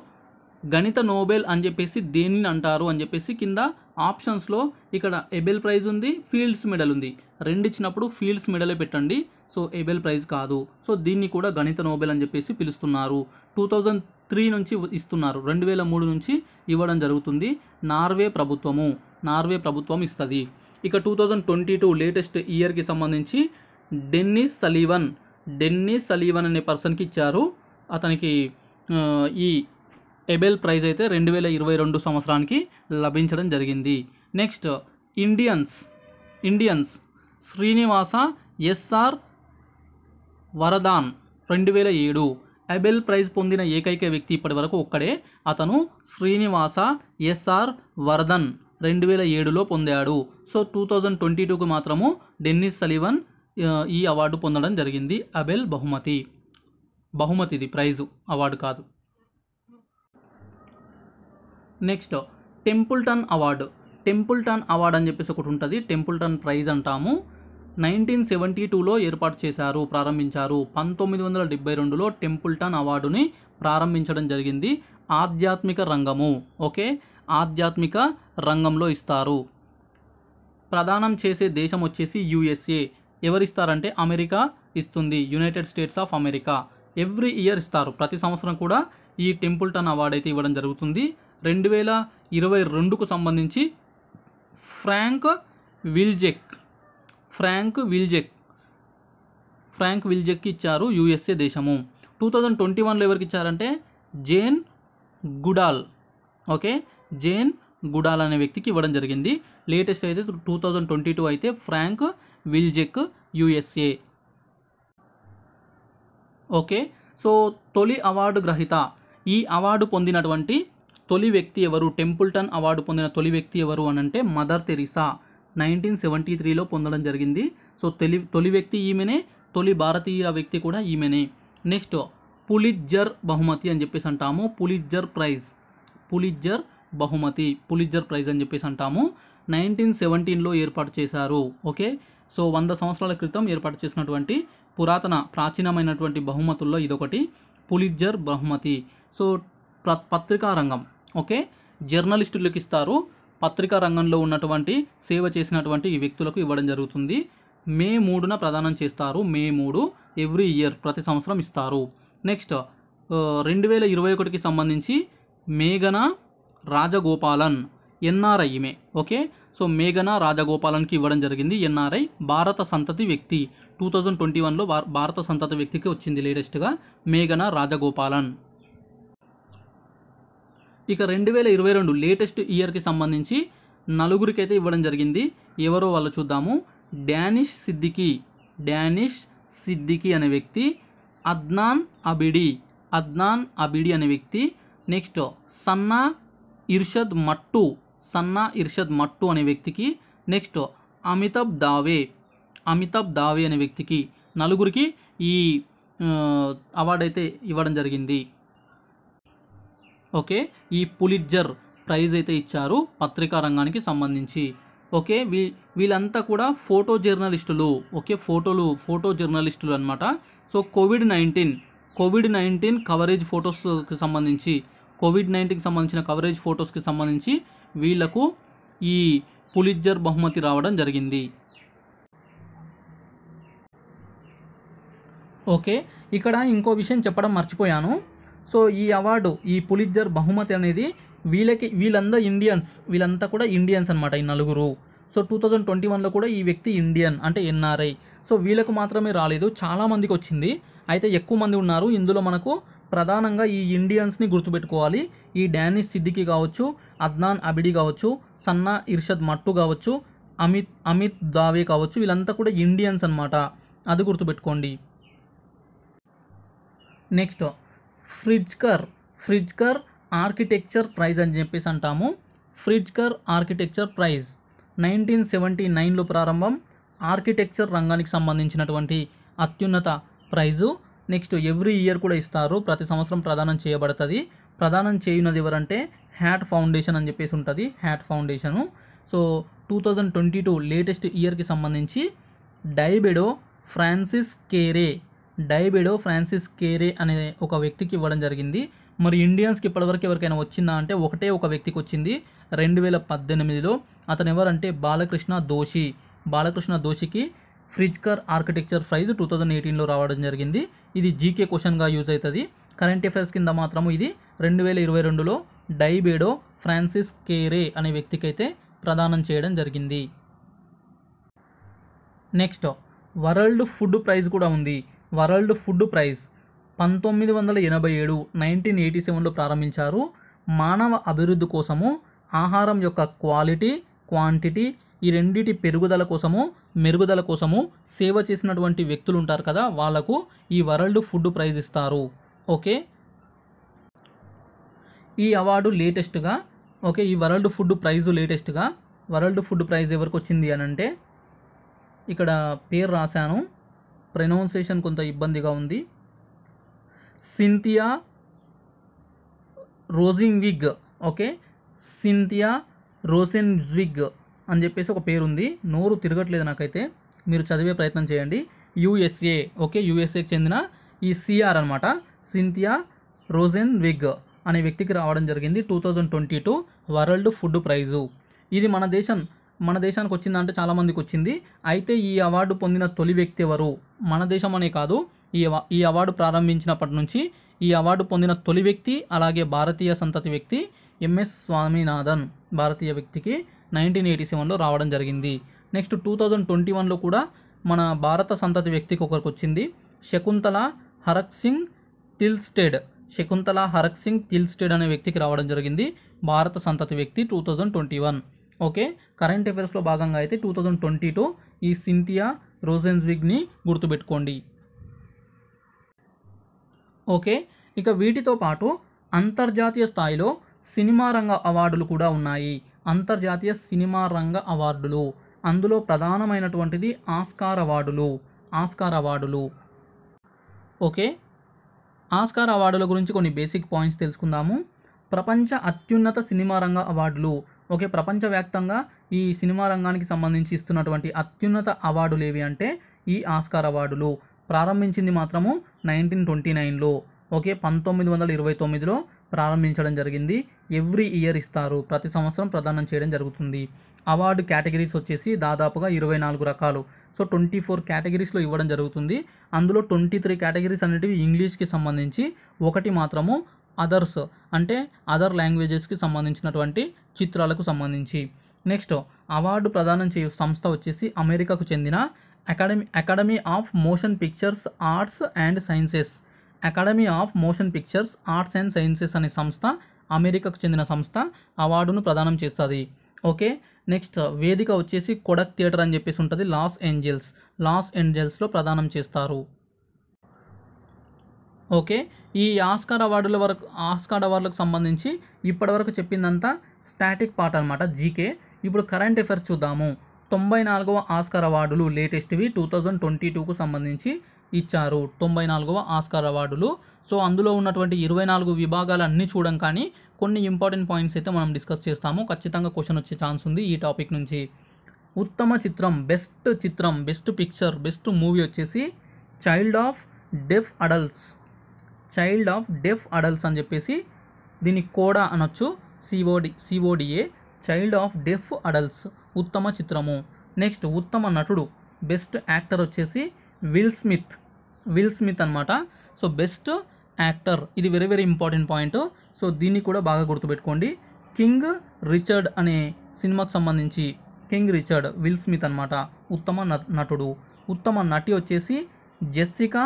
[SPEAKER 1] గణిత నోబెల్ అని చెప్పేసి దేనిని అంటారు అని చెప్పేసి కింద ఆప్షన్స్లో ఇక్కడ ఎబెల్ ప్రైజ్ ఉంది ఫీల్డ్స్ మెడల్ ఉంది రెండు ఇచ్చినప్పుడు ఫీల్డ్స్ మెడలే పెట్టండి సో ఎబెల్ ప్రైజ్ కాదు సో దీన్ని కూడా గణిత నోబెల్ అని చెప్పేసి పిలుస్తున్నారు టూ థౌజండ్ త్రీ నుంచి ఇస్తున్నారు రెండు వేల మూడు నుంచి ఇవ్వడం జరుగుతుంది నార్వే ప్రభుత్వము నార్వే ప్రభుత్వం ఇస్తుంది ఇక two thousand twenty two latest ఇయర్కి సంబంధించి డెన్నిస్ సలీవన్ డెన్నిస్ సలీవన్ అనే పర్సన్కి ఇచ్చారు అతనికి ఈ ఎబెల్ ప్రైజ్ అయితే రెండు వేల ఇరవై రెండు సంవత్సరానికి లభించడం జరిగింది next Indians Indians Srinivasa S R Varadhan రెండు వేల ఏడు ఎబెల్ ప్రైజ్ పొందిన ఏకైక వ్యక్తి ఇప్పటి వరకు ఒక్కడే అతను శ్రీనివాస ఎస్ఆర్ వరదన్ రెండు వేల ఏడులో పొందాడు సో టూ థౌజండ్ ట్వంటీ టూకు మాత్రము డెన్నిస్ సలివన్ ఈ అవార్డు పొందడం జరిగింది అబెల్ బహుమతి బహుమతి ఇది ప్రైజు అవార్డు కాదు next Templeton award Templeton award అని చెప్పేసి ఒకటి ఉంటుంది టెంపుల్టన్ ప్రైజ్ అంటాము నైన్టీన్ సెవెంటీ టూలో ఏర్పాటు చేశారు ప్రారంభించారు పంతొమ్మిది వందల డెబ్బై రెండులో టెంపుల్టన్ అవార్డుని ప్రారంభించడం జరిగింది ఆధ్యాత్మిక రంగము ఓకే ఆధ్యాత్మిక రంగంలో ఇస్తారు ప్రదానం చేసే దేశం వచ్చేసి యుఎస్ఏ ఎవరిస్తారంటే అమెరికా ఇస్తుంది united states of America every year ఇస్తారు ప్రతి సంవత్సరం కూడా ఈ టెంపుల్టన్ అవార్డు అయితే ఇవ్వడం జరుగుతుంది రెండు వేల ఇరవై రెండుకు సంబంధించి Frank Wilczek Frank Wilczek Frank విల్జెక్కి ఇచ్చారు యుఎస్ఏ దేశము టూ థౌజండ్ ట్వంటీ వన్లో ఎవరికి ఇచ్చారంటే Jane Goodall okay Jane Goodall అనే వ్యక్తికి ఇవ్వడం జరిగింది లేటెస్ట్ అయితే టూ థౌజండ్ ట్వంటీ టూ అయితే Frank Wilczek USA okay so తొలి అవార్డు గ్రహీత ఈ అవార్డు పొందినటువంటి తొలి వ్యక్తి ఎవరు టెంపుల్టన్ అవార్డు పొందిన తొలి వ్యక్తి ఎవరు అని అంటే మదర్ తెరిసా నైన్టీన్ సెవెంటీ త్రీలో పొందడం జరిగింది సో తొలి తొలి వ్యక్తి ఈమెనే తొలి భారతీయ వ్యక్తి కూడా ఈమెనే నెక్స్ట్ పులిజ్జర్ బహుమతి అని చెప్పేసి అంటాము పులిజ్జర్ ప్రైజ్ పులిజ్జర్ బహుమతి పులిజర్ ప్రైజ్ అని చెప్పేసి అంటాము నైన్టీన్ సెవెంటీన్లో ఏర్పాటు చేశారు ఓకే సో వంద సంవత్సరాల క్రితం ఏర్పాటు చేసినటువంటి పురాతన ప్రాచీనమైనటువంటి బహుమతుల్లో ఇదొకటి పులిజర్ బహుమతి సో ప్ర పత్రికా రంగం ఓకే జర్నలిస్టులకు ఇస్తారు పత్రికా రంగంలో ఉన్నటువంటి సేవ చేసినటువంటి ఈ వ్యక్తులకు ఇవ్వడం జరుగుతుంది మే మూడున ప్రదానం చేస్తారు మే మూడు ఎవ్రీ ఇయర్ ప్రతి సంవత్సరం ఇస్తారు నెక్స్ట్ రెండు వేల ఇరవై ఒకటికి సంబంధించి మేఘన రాజగోపాలన్ ఎన్ఆర్ఐ ఈమె ఓకే సో మేఘనా రాజగోపాలన్కి ఇవ్వడం జరిగింది ఎన్ఆర్ఐ భారత సంతతి వ్యక్తి టూ థౌజండ్ ట్వంటీ వన్లో భారత సంతతి వ్యక్తికి వచ్చింది లేటెస్ట్గా మేఘనా రాజగోపాలన్ ఇక రెండు వేల ఇరవై రెండు లేటెస్ట్ ఇయర్కి సంబంధించి నలుగురికైతే ఇవ్వడం జరిగింది ఎవరో వాళ్ళు చూద్దాము డానిష్ సిద్దికి డానిష్ సిద్దికి అనే వ్యక్తి అద్నాన్ అబిడి అద్నాన్ అబిడి అనే వ్యక్తి నెక్స్ట్ సన్నా ఇర్షద్ మట్టు సన్నా ఇర్షద్ మట్టు అనే వ్యక్తికి నెక్స్ట్ అమితాబ్ దావే అమితాబ్ దావే అనే వ్యక్తికి నలుగురికి ఈ అవార్డు అయితే ఇవ్వడం జరిగింది ఓకే ఈ పులిట్జర్ ప్రైజ్ అయితే ఇచ్చారు పత్రికా రంగానికి సంబంధించి ఓకే వీ వీళ్ళంతా కూడా ఫోటో జర్నలిస్టులు ఓకే ఫోటోలు ఫోటో జర్నలిస్టులు అనమాట so covid nineteen covid nineteen coverage ఫొటోస్కి సంబంధించి కోవిడ్ నైన్టీన్కి సంబంధించిన కవరేజ్ ఫొటోస్కి సంబంధించి వీళ్లకు ఈ పులిజ్జర్ బహుమతి రావడం జరిగింది ఓకే ఇక్కడ ఇంకో విషయం చెప్పడం మర్చిపోయాను సో ఈ అవార్డు ఈ పులిజ్జర్ బహుమతి అనేది వీళ్ళకి వీళ్ళంతా ఇండియన్స్ వీళ్ళంతా కూడా ఇండియన్స్ అనమాట ఈ నలుగురు సో టూ థౌజండ్ ట్వంటీ వన్లో కూడా ఈ వ్యక్తి ఇండియన్ అంటే ఎన్ఆర్ఐ సో వీళ్ళకు మాత్రమే రాలేదు చాలామందికి వచ్చింది అయితే ఎక్కువ మంది ఉన్నారు ఇందులో మనకు ప్రధానంగా ఈ ఇండియన్స్ని గుర్తుపెట్టుకోవాలి ఈ డానిష్ సిద్దికి కావచ్చు అద్నాన్ అబిడి కావచ్చు సన్నా ఇర్షద్ మట్టు కావచ్చు అమిత్ అమిత్ దావే కావచ్చు వీళ్ళంతా కూడా ఇండియన్స్ అనమాట అది గుర్తుపెట్టుకోండి next Pritzker Pritzker architecture prize అని చెప్పేసి అంటాము Pritzker architecture prize nineteen seventy నైన్లో ప్రారంభం ఆర్కిటెక్చర్ రంగానికి సంబంధించినటువంటి అత్యున్నత ప్రైజు నెక్స్ట్ ఎవ్రీ ఇయర్ కూడా ఇస్తారు ప్రతి సంవత్సరం ప్రదానం చేయబడుతుంది ప్రదానం చేయనది ఎవరంటే హ్యాట్ ఫౌండేషన్ అని చెప్పేసి ఉంటుంది Hyatt foundation so two thousand twenty two latest ఇయర్కి సంబంధించి Diebedo Francis Kere Diebedo Francis Kere అనే ఒక వ్యక్తికి ఇవ్వడం జరిగింది మరి ఇండియన్స్కి ఇప్పటివరకు ఎవరికైనా వచ్చిందా అంటే ఒకటే ఒక వ్యక్తికి వచ్చింది రెండు వేల పద్దెనిమిదిలో అతను ఎవరంటే బాలకృష్ణ దోషి బాలకృష్ణ దోషికి Pritzker architecture prize two thousand ఎయిటీన్లో రావడం జరిగింది ఇది జీకే క్వశ్చన్గా యూజ్ అవుతుంది కరెంట్ అఫైర్స్ కింద మాత్రము ఇది రెండు వేల ఇరవై రెండులో డైబేడో ఫ్రాన్సిస్ కేరే అనే వ్యక్తికైతే ప్రదానం చేయడం జరిగింది నెక్స్ట్ వరల్డ్ ఫుడ్ ప్రైజ్ కూడా ఉంది వరల్డ్ ఫుడ్ ప్రైజ్ పంతొమ్మిది వందల ఎనభై ఏడు నైన్టీన్ ఎయిటీ సెవెన్లో ప్రారంభించారు మానవ అభివృద్ధి కోసము ఆహారం యొక్క క్వాలిటీ క్వాంటిటీ ఈ రెండింటి పెరుగుదల కోసము మెరుగుదల కోసము సేవ చేసినటువంటి వ్యక్తులు ఉంటారు కదా వాళ్లకు ఈ వరల్డ్ ఫుడ్ ప్రైజ్ ఇస్తారు ఓకే ఈ అవార్డు లేటెస్ట్గా ఓకే ఈ వరల్డ్ ఫుడ్ ప్రైజ్ లేటెస్ట్గా వరల్డ్ ఫుడ్ ప్రైజ్ ఎవరికి వచ్చింది అని అంటే ఇక్కడ పేరు రాశాను ప్రొనౌన్సియేషన్ కొంత ఇబ్బందిగా ఉంది Cynthia Rosenzweig okay Cynthia Rosenzweig అని చెప్పేసి ఒక పేరు ఉంది నోరు తిరగట్లేదు నాకైతే మీరు చదివే ప్రయత్నం చేయండి యూఎస్ఏ ఓకే యూఎస్ఏకి చెందిన ఈ సిఆర్ అనమాట సింథియా రోజెన్ విగ్ అనే వ్యక్తికి రావడం జరిగింది two thousand twenty two world food prize ఇది మన దేశం మన దేశానికి వచ్చిందంటే చాలామందికి వచ్చింది అయితే ఈ అవార్డు పొందిన తొలి వ్యక్తి ఎవరు మన దేశం అనే కాదు ఈ ఈ అవార్డు ప్రారంభించినప్పటి నుంచి ఈ అవార్డు పొందిన తొలి వ్యక్తి అలాగే భారతీయ సంతతి వ్యక్తి ఎంఎస్ స్వామినాథన్ భారతీయ వ్యక్తికి నైన్టీన్ ఎయిటీ సెవెన్లో రావడం జరిగింది నెక్స్ట్ టూ థౌజండ్ ట్వంటీ వన్లో కూడా మన భారత సంతతి వ్యక్తికి ఒకరికి వచ్చింది శకుంతల హరక్ సింగ్ తిల్స్టెడ్ శకుంతల హరక్ సింగ్ తిల్స్టెడ్ అనే వ్యక్తికి రావడం జరిగింది భారత సంతతి వ్యక్తి two thousand twenty one okay current అఫైర్స్లో భాగంగా అయితే టూ థౌజండ్ ట్వంటీ టూ ఈ సింథియా రోజెన్స్విగ్ని గుర్తుపెట్టుకోండి ఓకే ఇక వీటితో పాటు అంతర్జాతీయ స్థాయిలో సినిమా రంగ అవార్డులు కూడా ఉన్నాయి అంతర్జాతీయ సినిమా రంగ అవార్డులు అందులో ప్రధానమైనటువంటిది ఆస్కార్ అవార్డులు ఆస్కార్ అవార్డులు ఓకే ఆస్కార్ అవార్డుల గురించి కొన్ని బేసిక్ పాయింట్స్ తెలుసుకుందాము ప్రపంచ అత్యున్నత సినిమా రంగ అవార్డులు ఓకే ప్రపంచవ్యాప్తంగా ఈ సినిమా రంగానికి సంబంధించి ఇస్తున్నటువంటి అత్యున్నత అవార్డులు ఏవి అంటే ఈ ఆస్కార్ అవార్డులు ప్రారంభించింది మాత్రము నైన్టీన్ ట్వంటీ నైన్లో ఓకే పంతొమ్మిది వందల ఇరవై తొమ్మిదిలో ప్రారంభించడం జరిగింది ఎవ్రీ ఇయర్ ఇస్తారు ప్రతి సంవత్సరం ప్రదానం చేయడం జరుగుతుంది అవార్డు కేటగిరీస్ వచ్చేసి దాదాపుగా ఇరవై నాలుగు రకాలు సో ట్వంటీ ఫోర్ కేటగిరీస్లో ఇవ్వడం జరుగుతుంది అందులో ట్వంటీ త్రీ కేటగిరీస్ అనేటివి ఇంగ్లీష్కి సంబంధించి ఒకటి మాత్రము అదర్స్ అంటే అదర్ లాంగ్వేజెస్కి సంబంధించినటువంటి చిత్రాలకు సంబంధించి నెక్స్ట్ అవార్డు ప్రదానం చే సంస్థ వచ్చేసి అమెరికాకు చెందిన academy academy of motion pictures arts and sciences academy of motion pictures arts and sciences అనే సంస్థ అమెరికాకు చెందిన సంస్థ అవార్డును ప్రదానం చేస్తుంది ఓకే నెక్స్ట్ వేదిక వచ్చేసి కొడక్ థియేటర్ అని చెప్పేసి ఉంటుంది లాస్ ఏంజల్స్ లాస్ ఏంజల్స్లో ప్రదానం చేస్తారు ఓకే ఈ ఆస్కార్ అవార్డుల వరకు ఆస్కార్ అవార్డులకు సంబంధించి ఇప్పటివరకు చెప్పిందంతా స్టాటిక్ పార్ట్ అనమాట జీకే ఇప్పుడు కరెంట్ అఫైర్స్ చూద్దాము తొంభై నాలుగవ ఆస్కార్ అవార్డులు లేటెస్ట్వి టూ థౌజండ్ ట్వంటీ టూకు సంబంధించి ఇచ్చారు తొంభై నాలుగవ ఆస్కార్ అవార్డులు సో అందులో ఉన్నటువంటి ఇరవై నాలుగు విభాగాలు అన్నీ చూడం కానీ కొన్ని ఇంపార్టెంట్ పాయింట్స్ అయితే మనం డిస్కస్ చేస్తాము ఖచ్చితంగా క్వశ్చన్ వచ్చే ఛాన్స్ ఉంది ఈ టాపిక్ నుంచి ఉత్తమ చిత్రం బెస్ట్ చిత్రం బెస్ట్ పిక్చర్ బెస్ట్ మూవీ వచ్చేసి child of deaf adults child of deaf adults అని చెప్పేసి దీనికి కూడా అనొచ్చు COD CODA child of deaf adults ఉత్తమ చిత్రము నెక్స్ట్ ఉత్తమ నటుడు బెస్ట్ యాక్టర్ వచ్చేసి విల్ స్మిత్ విల్ స్మిత్ అనమాట సో బెస్ట్ యాక్టర్ ఇది very very important point so దీన్ని కూడా బాగా గుర్తుపెట్టుకోండి కింగ్ రిచర్డ్ అనే సినిమాకు సంబంధించి కింగ్ రిచర్డ్ విల్ స్మిత్ అనమాట ఉత్తమ నటుడు ఉత్తమ నటి వచ్చేసి Jessica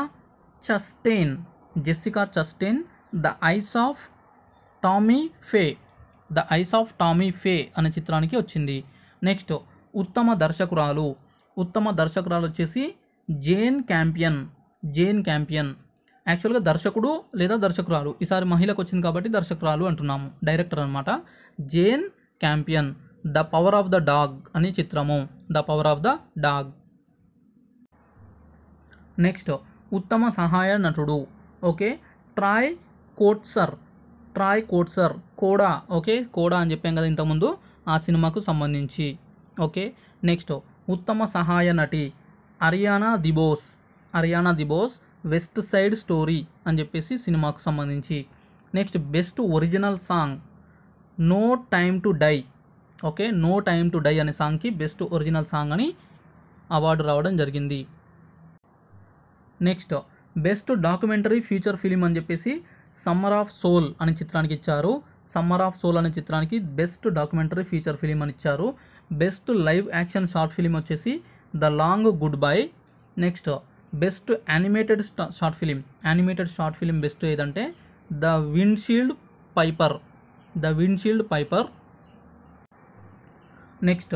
[SPEAKER 1] Chastain Jessica Chastain the eyes of Tammy Faye the eyes of Tammy Faye అనే చిత్రానికి వచ్చింది నెక్స్ట్ ఉత్తమ దర్శకురాలు ఉత్తమ దర్శకురాలు వచ్చేసి జేన్ క్యాంపియన్ జేన్ క్యాంపియన్ యాక్చువల్గా దర్శకుడు లేదా దర్శకురాలు ఈసారి మహిళకు వచ్చింది కాబట్టి దర్శకురాలు అంటున్నాము డైరెక్టర్ అనమాట Jane Campion the power of the Dog అనే చిత్రము the power of the Dog next ఉత్తమ సహాయ నటుడు okay Troy Kotsur Troy Kotsur CODA okay CODA అని చెప్పాం కదా ఇంతకుముందు ఆ సినిమాకు సంబంధించి ఓకే నెక్స్ట్ ఉత్తమ సహాయ నటి Ariana DeBose Ariana DeBose West Side Story అని చెప్పేసి సినిమాకు సంబంధించి next best original song no time to die okay no time to die అనే సాంగ్కి బెస్ట్ ఒరిజినల్ సాంగ్ అని అవార్డు రావడం జరిగింది next best documentary feature film అని చెప్పేసి సమ్మర్ ఆఫ్ సోల్ అనే చిత్రానికి ఇచ్చారు సమ్మర్ ఆఫ్ సోల్ అనే చిత్రానికి బెస్ట్ డాక్యుమెంటరీ ఫీచర్ ఫిలిం అని ఇచ్చారు best live action short film వచ్చేసి the long goodbye next best animated short film animated short film best ఏదంటే the windshield wiper the windshield wiper next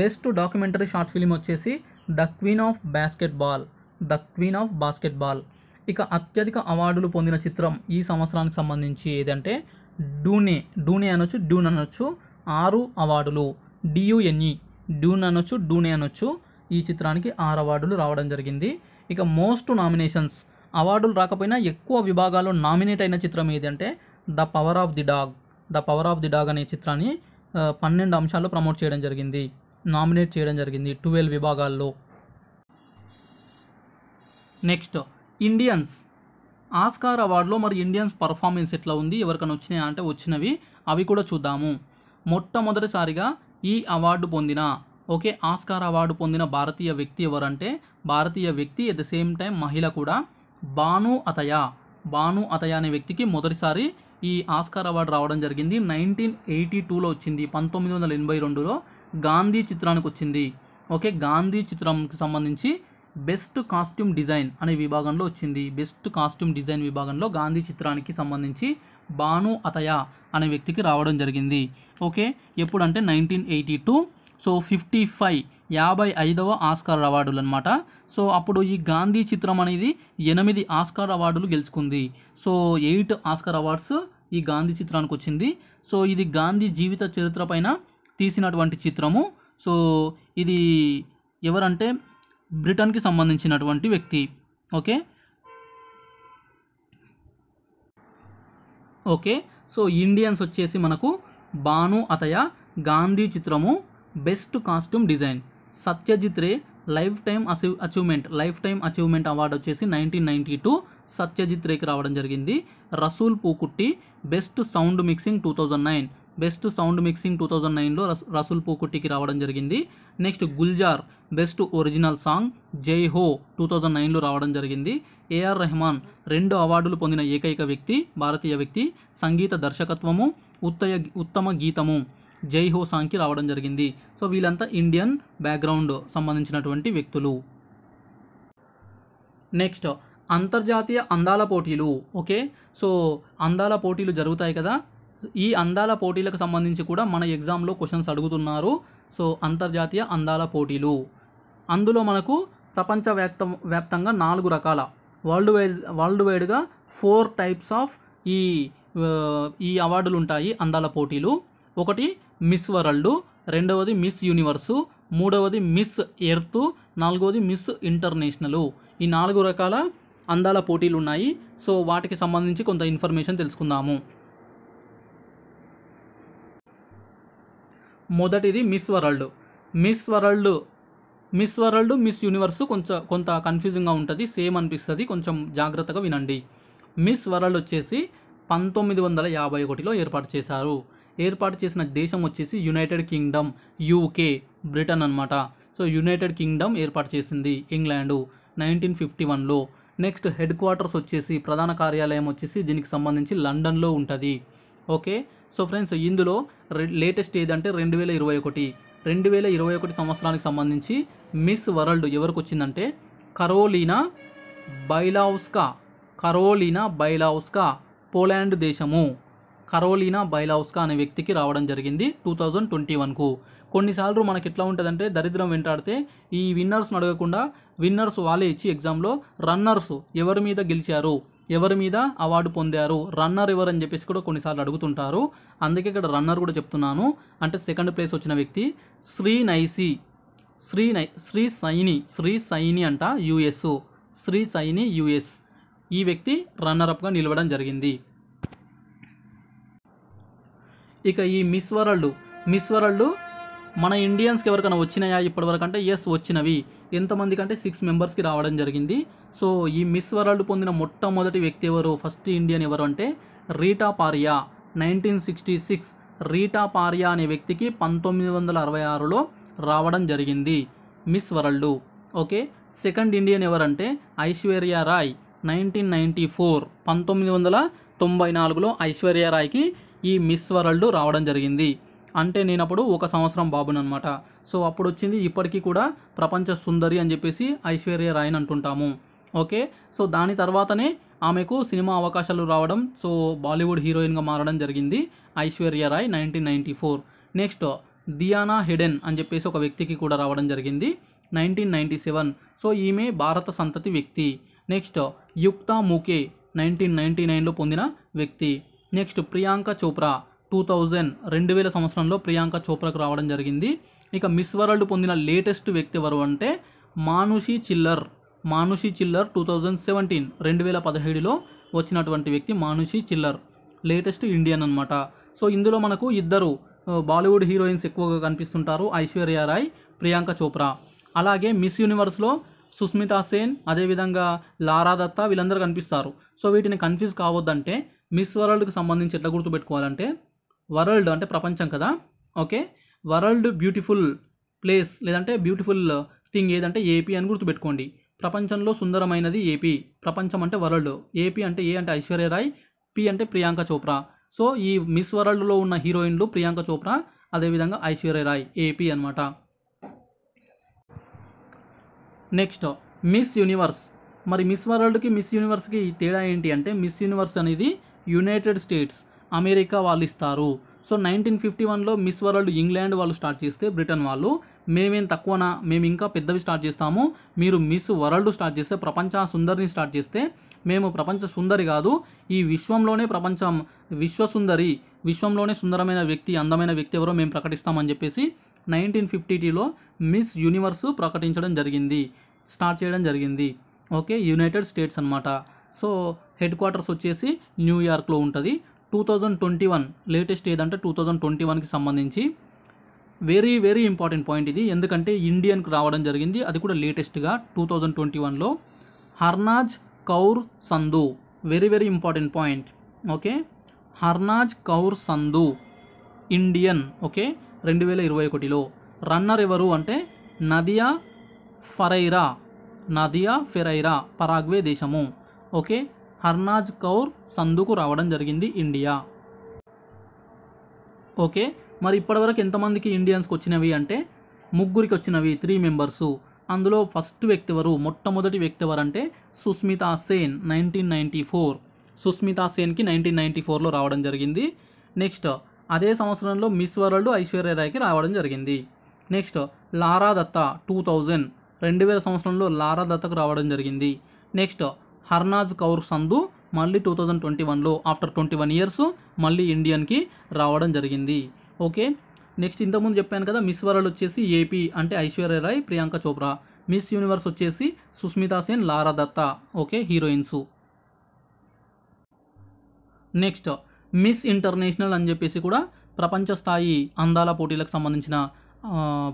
[SPEAKER 1] best documentary short film వచ్చేసి the queen of basketball the queen of basketball ఇక అత్యధిక అవార్డులు పొందిన చిత్రం ఈ సంవత్సరానికి సంబంధించి ఏదంటే డూనే డూనే అనొచ్చు డ్యూన్ అనొచ్చు ఆరు అవార్డులు డియుఎన్ఈ డ్యూన్ అనొచ్చు డూనే అనొచ్చు ఈ చిత్రానికి ఆరు అవార్డులు రావడం జరిగింది ఇక మోస్ట్ నామినేషన్స్ అవార్డులు రాకపోయినా ఎక్కువ విభాగాల్లో నామినేట్ అయిన చిత్రం ఏదంటే the power of the dog the power of the dog అనే చిత్రాన్ని పన్నెండు అంశాల్లో ప్రమోట్ చేయడం జరిగింది నామినేట్ చేయడం జరిగింది ట్వెల్వ్ విభాగాల్లో నెక్స్ట్ ఇండియన్స్ ఆస్కార్ అవార్డులో మరి ఇండియన్స్ పర్ఫార్మెన్స్ ఎట్లా ఉంది ఎవరికైనా వచ్చినాయా అంటే వచ్చినవి అవి కూడా చూద్దాము మొట్టమొదటిసారిగా ఈ అవార్డు పొందిన ఓకే ఆస్కార్ అవార్డు పొందిన భారతీయ వ్యక్తి ఎవరంటే భారతీయ వ్యక్తి ఎట్ ద సేమ్ టైం మహిళ కూడా బాను అతయ బాను అతయ అనే వ్యక్తికి మొదటిసారి ఈ ఆస్కార్ అవార్డు రావడం జరిగింది నైన్టీన్ ఎయిటీ టూలో వచ్చింది పంతొమ్మిది వందల ఎనభై రెండులో గాంధీ చిత్రానికి వచ్చింది ఓకే గాంధీ చిత్రంకి సంబంధించి బెస్ట్ కాస్ట్యూమ్ డిజైన్ అనే విభాగంలో వచ్చింది బెస్ట్ కాస్ట్యూమ్ డిజైన్ విభాగంలో గాంధీ చిత్రానికి సంబంధించి బాను అతయ అనే వ్యక్తికి రావడం జరిగింది ఓకే ఎప్పుడంటే nineteen eighty two so fifty five యాభై ఐదవ ఆస్కార్ అవార్డులు అనమాట సో అప్పుడు ఈ గాంధీ చిత్రం అనేది ఎనిమిది ఆస్కార్ అవార్డులు గెలుచుకుంది సో ఎయిట్ ఆస్కార్ అవార్డ్స్ ఈ గాంధీ చిత్రానికి వచ్చింది సో ఇది గాంధీ జీవిత చరిత్ర పైన తీసినటువంటి చిత్రము సో ఇది ఎవరంటే బ్రిటన్కి సంబంధించినటువంటి వ్యక్తి ఓకే ఓకే సో ఇండియన్స్ వచ్చేసి మనకు బాను అతయ గాంధీ చిత్రము best costume design Satyajit Ray lifetime achieve achievement lifetime achievement award వచ్చేసి నైన్టీన్ నైంటీ టూ సత్యజిత్ రేకి రావడం జరిగింది Rasool Pookutty best sound mixing two thousand nine best sound mixing two thousand నైన్లో రస్ రసూల్ పూకుట్టికి రావడం జరిగింది next Gulzar best original song Jai Ho two thousand నైన్లో రావడం జరిగింది ఏఆర్ రెహమాన్ రెండు అవార్డులు పొందిన ఏకైక వ్యక్తి భారతీయ వ్యక్తి సంగీత దర్శకత్వము ఉత్తయ ఉత్తమ గీతము జై హో సాంగ్కి రావడం జరిగింది సో వీళ్ళంతా ఇండియన్ బ్యాక్గ్రౌండ్ సంబంధించినటువంటి వ్యక్తులు నెక్స్ట్ అంతర్జాతీయ అందాల పోటీలు ఓకే సో అందాల పోటీలు జరుగుతాయి కదా ఈ అందాల పోటీలకు సంబంధించి కూడా మన ఎగ్జామ్లో క్వశ్చన్స్ అడుగుతున్నారు సో అంతర్జాతీయ అందాల పోటీలు అందులో మనకు ప్రపంచవ్యాప్త వ్యాప్తంగా నాలుగు రకాల వరల్డ్ వైడ్ వరల్డ్ వైడ్గా ఫోర్ టైప్స్ ఆఫ్ ఈ ఈ అవార్డులు ఉంటాయి అందాల పోటీలు ఒకటి మిస్ వరల్డ్ రెండవది మిస్ యూనివర్సు మూడవది మిస్ ఎర్త్ నాలుగవది మిస్ ఇంటర్నేషనలు ఈ నాలుగు రకాల అందాల పోటీలు ఉన్నాయి సో వాటికి సంబంధించి కొంత ఇన్ఫర్మేషన్ తెలుసుకుందాము మొదటిది miss world miss world miss world miss universe కొంచెం కొంత కన్ఫ్యూజింగ్గా ఉంటుంది సేమ్ అనిపిస్తుంది కొంచెం జాగ్రత్తగా వినండి మిస్ వరల్డ్ వచ్చేసి పంతొమ్మిది వందల యాభై ఒకటిలో ఏర్పాటు చేశారు ఏర్పాటు చేసిన దేశం వచ్చేసి యునైటెడ్ కింగ్డమ్ యూకే బ్రిటన్ అనమాట సో యునైటెడ్ కింగ్డమ్ ఏర్పాటు చేసింది ఇంగ్లాండు నైన్టీన్ ఫిఫ్టీ వన్లో నెక్స్ట్ హెడ్ క్వార్టర్స్ వచ్చేసి ప్రధాన కార్యాలయం వచ్చేసి దీనికి సంబంధించి లండన్లో ఉంటుంది ఓకే సో ఫ్రెండ్స్ ఇందులో లేటెస్ట్ ఏదంటే రెండు వేల ఇరవై ఒకటి రెండు వేల ఇరవై ఒకటి సంవత్సరానికి సంబంధించి మిస్ వరల్డ్ ఎవరికి వచ్చిందంటే కరోలీనా బైలావ్స్కా కరోలీనా బైలావ్స్కా పోలాండ్ దేశము కరోలీనా బైలావ్స్కా అనే వ్యక్తికి రావడం జరిగింది టూ థౌజండ్ ట్వంటీ వన్కు కొన్నిసార్లు మనకి ఎట్లా ఉంటుందంటే దరిద్రం వెంటాడితే ఈ విన్నర్స్ని అడగకుండా విన్నర్స్ వాళ్ళే ఇచ్చి ఎగ్జామ్లో రన్నర్స్ ఎవరి మీద గెలిచారు ఎవరి మీద అవార్డు పొందారు రన్నర్ ఎవరు అని చెప్పేసి కూడా కొన్నిసార్లు అడుగుతుంటారు అందుకే ఇక్కడ రన్నర్ కూడా చెప్తున్నాను అంటే సెకండ్ ప్లేస్ వచ్చిన వ్యక్తి శ్రీ నైసి శ్రీ నై శ్రీ సైని శ్రీ సైని అంట యుఎస్ శ్రీ సైని యుఎస్ ఈ వ్యక్తి రన్నర్ అప్గా నిలవడం జరిగింది ఇక ఈ మిస్ వరల్డ్ మిస్ వరల్డ్ మన ఇండియన్స్కి ఎవరికైనా వచ్చినాయా ఇప్పటివరకు అంటే ఎస్ వచ్చినవి ఎంతమంది కంటే సిక్స్ మెంబర్స్కి రావడం జరిగింది సో ఈ మిస్ వరల్డ్ పొందిన మొట్టమొదటి వ్యక్తి ఎవరు ఫస్ట్ ఇండియన్ ఎవరు అంటే Reita Faria nineteen sixty six Reita Faria అనే వ్యక్తికి పంతొమ్మిది వందల అరవై ఆరులో రావడం జరిగింది miss world okay second Indian ఎవరంటే Aishwarya Rai nineteen ninety four పంతొమ్మిది వందల తొంభై నాలుగులో ఐశ్వర్య రాయ్కి ఈ మిస్ వరల్డ్ రావడం జరిగింది అంటే నేను అప్పుడు ఒక సంవత్సరం బాబునమాట సో అప్పుడు వచ్చింది ఇప్పటికీ కూడా ప్రపంచ సుందరి అని చెప్పేసి ఐశ్వర్య రాయ్ అని అంటుంటాము ఓకే సో దాని తర్వాతనే ఆమెకు సినిమా అవకాశాలు రావడం సో బాలీవుడ్ హీరోయిన్గా మారడం జరిగింది Aishwarya Rai nineteen ninety four next Diana Hayden అని చెప్పేసి ఒక వ్యక్తికి కూడా రావడం జరిగింది నైన్టీన్ నైంటీ సెవెన్ సో ఈమె భారత సంతతి వ్యక్తి next Yukta Mookhey nineteen ninety నైన్లో పొందిన వ్యక్తి next Priyanka Chopra two thousand రెండు వేల సంవత్సరంలో ప్రియాంక చోప్రాకు రావడం జరిగింది ఇక మిస్ వరల్డ్ పొందిన లేటెస్ట్ వ్యక్తి ఎవరు అంటే Manushi Chhillar Manushi Chhillar two thousand seventeen రెండు వేల పదిహేడులో వచ్చినటువంటి వ్యక్తి మానుషి చిల్లర్ లేటెస్ట్ ఇండియన్ అనమాట సో ఇందులో మనకు ఇద్దరు బాలీవుడ్ హీరోయిన్స్ ఎక్కువగా కనిపిస్తుంటారు ఐశ్వర్య రాయ్ ప్రియాంక చోప్రా అలాగే మిస్ యూనివర్స్లో సుస్మితా సేన్ అదేవిధంగా లారా దత్తా వీళ్ళందరూ కనిపిస్తారు సో వీటిని కన్ఫ్యూజ్ కావద్దంటే మిస్ వరల్డ్కి సంబంధించి ఎట్లా గుర్తుపెట్టుకోవాలంటే వరల్డ్ అంటే ప్రపంచం కదా ఓకే వరల్డ్ బ్యూటిఫుల్ ప్లేస్ లేదంటే బ్యూటిఫుల్ థింగ్ ఏదంటే ఏపీ అని గుర్తుపెట్టుకోండి ప్రపంచంలో సుందరమైనది ఏపీ ప్రపంచం అంటే వరల్డ్ ఏపీ అంటే ఏ అంటే ఐశ్వర్య రాయ్ పి అంటే ప్రియాంక చోప్రా సో ఈ మిస్ వరల్డ్లో ఉన్న హీరోయిన్లు ప్రియాంక చోప్రా అదేవిధంగా ఐశ్వర్య రాయ్ ఏపీ అనమాట నెక్స్ట్ మిస్ యూనివర్స్ మరి మిస్ వరల్డ్కి మిస్ యూనివర్స్కి తేడా ఏంటి అంటే మిస్ యూనివర్స్ అనేది యునైటెడ్ స్టేట్స్ అమెరికా వాళ్ళు ఇస్తారు సో నైన్టీన్ ఫిఫ్టీ వన్లో మిస్ వరల్డ్ ఇంగ్లాండ్ వాళ్ళు స్టార్ట్ చేస్తే బ్రిటన్ వాళ్ళు మేమేం తక్కువనా మేము ఇంకా పెద్దవి స్టార్ట్ చేస్తాము మీరు మిస్ వరల్డ్ స్టార్ట్ చేస్తే ప్రపంచ సుందరిని స్టార్ట్ చేస్తే మేము ప్రపంచ సుందరి కాదు ఈ విశ్వంలోనే ప్రపంచం విశ్వసుందరి విశ్వంలోనే సుందరమైన వ్యక్తి అందమైన వ్యక్తి ఎవరో మేము ప్రకటిస్తామని చెప్పేసి నైన్టీన్ ఫిఫ్టీ టీలో మిస్ యూనివర్స్ ప్రకటించడం జరిగింది స్టార్ట్ చేయడం జరిగింది ఓకే యునైటెడ్ స్టేట్స్ అనమాట సో హెడ్ క్వార్టర్స్ వచ్చేసి న్యూయార్క్లో ఉంటుంది two thousand twenty one latest ఏదంటే టూ థౌజండ్ ట్వంటీ వన్కి సంబంధించి వెరీ వెరీ ఇంపార్టెంట్ పాయింట్ ఇది ఎందుకంటే ఇండియన్కి రావడం జరిగింది అది కూడా లేటెస్ట్గా టూ థౌజండ్ ట్వంటీ వన్లో Harnaaz Kaur Sandhu very very important point okay Harnaaz Kaur Sandhu Indian okay రెండు వేల ఇరవై ఒకటిలో రన్నర్ ఎవరు అంటే Nadia Ferreira Nadia Ferreira Paraguay దేశము ఓకే హర్నాజ్ కౌర్ సందుకు రావడం జరిగింది ఇండియా ఓకే మరి ఇప్పటివరకు ఎంతమందికి ఇండియన్స్కి వచ్చినవి అంటే ముగ్గురికి వచ్చినవి త్రీ మెంబర్సు అందులో ఫస్ట్ వ్యక్తి ఎవరు మొట్టమొదటి వ్యక్తి అంటే Sushmita Sen nineteen ninety four Sushmita సేన్కి నైన్టీన్ నైంటీ ఫోర్లో రావడం జరిగింది నెక్స్ట్ అదే సంవత్సరంలో మిస్ వరల్డ్ ఐశ్వర్య రాయ్కి రావడం జరిగింది next Lara Dutta two thousand రెండు వేల సంవత్సరంలో లారా దత్తకు రావడం జరిగింది నెక్స్ట్ హర్నాజ్ కౌర్ సందు మళ్ళీ టూ థౌజండ్ ట్వంటీ వన్లో ఆఫ్టర్ ట్వంటీ వన్ ఇయర్స్ మళ్ళీ ఇండియన్కి రావడం జరిగింది ఓకే నెక్స్ట్ ఇంతకుముందు చెప్పాను కదా మిస్ వరల్డ్ వచ్చేసి ఏపీ అంటే ఐశ్వర్య రాయ్ ప్రియాంక చోప్రా మిస్ యూనివర్స్ వచ్చేసి Sushmita Sen Lara Dutta okay heroines next miss international అని చెప్పేసి కూడా ప్రపంచ స్థాయి అందాల పోటీలకు సంబంధించిన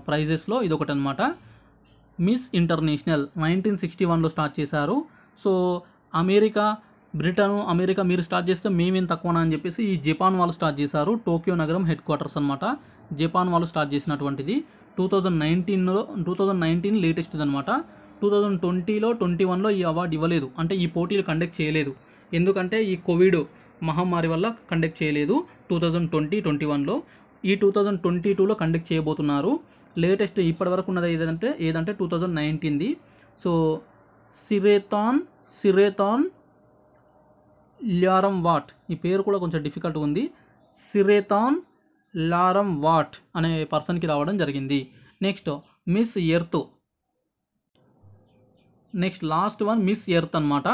[SPEAKER 1] ప్రైజెస్లో ఇదొకటి అనమాట మిస్ ఇంటర్నేషనల్ నైన్టీన్ సిక్స్టీ వన్లో స్టార్ట్ చేశారు సో అమెరికా బ్రిటను అమెరికా మీరు స్టార్ట్ చేస్తే మేమేం తక్కువనా అని చెప్పేసి ఈ జపాన్ వాళ్ళు స్టార్ట్ చేశారు టోక్యో నగరం హెడ్ క్వార్టర్స్ అనమాట జపాన్ వాళ్ళు స్టార్ట్ చేసినటువంటిది టూ థౌజండ్ నైన్టీన్లో టూ థౌజండ్ నైన్టీన్ లేటెస్ట్ అనమాట టూ థౌజండ్ ట్వంటీలో ట్వంటీ వన్లో ఈ అవార్డు ఇవ్వలేదు అంటే ఈ పోటీలు కండక్ట్ చేయలేదు ఎందుకంటే ఈ కోవిడ్ మహమ్మారి వల్ల కండక్ట్ చేయలేదు టూ థౌజండ్ ట్వంటీ ట్వంటీ వన్లో ఈ టూ థౌజండ్ ట్వంటీ టూలో కండక్ట్ చేయబోతున్నారు లేటెస్ట్ ఇప్పటివరకు ఉన్నది ఏదంటే ఏదంటే టూ థౌజండ్ నైన్టీన్ది so Sireethorn Sireethorn Leearamwat ఈ పేరు కూడా కొంచెం డిఫికల్ట్ ఉంది సిరేతాన్ లారం వాట్ అనే పర్సన్కి రావడం జరిగింది next miss earth next last one miss earth అనమాట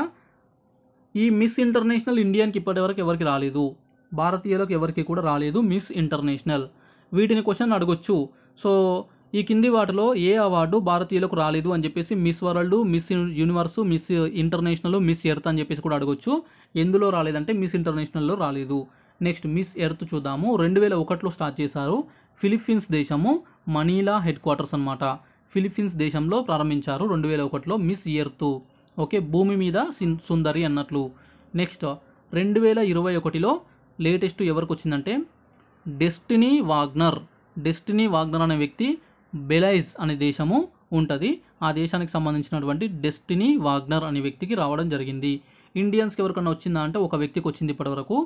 [SPEAKER 1] ఈ మిస్ ఇంటర్నేషనల్ ఇండియన్కి ఇప్పటివరకు ఎవరికి రాలేదు భారతీయులకు ఎవరికి కూడా రాలేదు మిస్ ఇంటర్నేషనల్ వీటిని క్వశ్చన్ అడగొచ్చు సో ఈ కింది వాటిలో ఏ అవార్డు భారతీయులకు రాలేదు అని చెప్పేసి miss world miss universe miss international miss earth అని చెప్పేసి కూడా అడగొచ్చు ఎందులో రాలేదంటే మిస్ ఇంటర్నేషనల్లో రాలేదు నెక్స్ట్ మిస్ ఎర్త్ చూద్దాము రెండు వేల ఒకటిలో స్టార్ట్ చేశారు ఫిలిప్పీన్స్ దేశము మనీలా హెడ్ క్వార్టర్స్ అనమాట ఫిలిప్పీన్స్ దేశంలో ప్రారంభించారు రెండు వేల ఒకటిలో మిస్ ఎర్త్ ఓకే భూమి మీద సుందరి అన్నట్లు నెక్స్ట్ రెండు వేల ఇరవై ఒకటిలో లేటెస్ట్ ఎవరికి వచ్చిందంటే డెస్టినీ వాగ్నర్ డెస్టినీ వాగ్నర్ అనే వ్యక్తి బెలైజ్ అనే దేశము ఉంటుంది ఆ దేశానికి సంబంధించినటువంటి డెస్టినీ వాగ్నర్ అనే వ్యక్తికి రావడం జరిగింది ఇండియన్స్కి ఎవరికన్నా వచ్చిందా అంటే ఒక వ్యక్తికి వచ్చింది ఇప్పటివరకు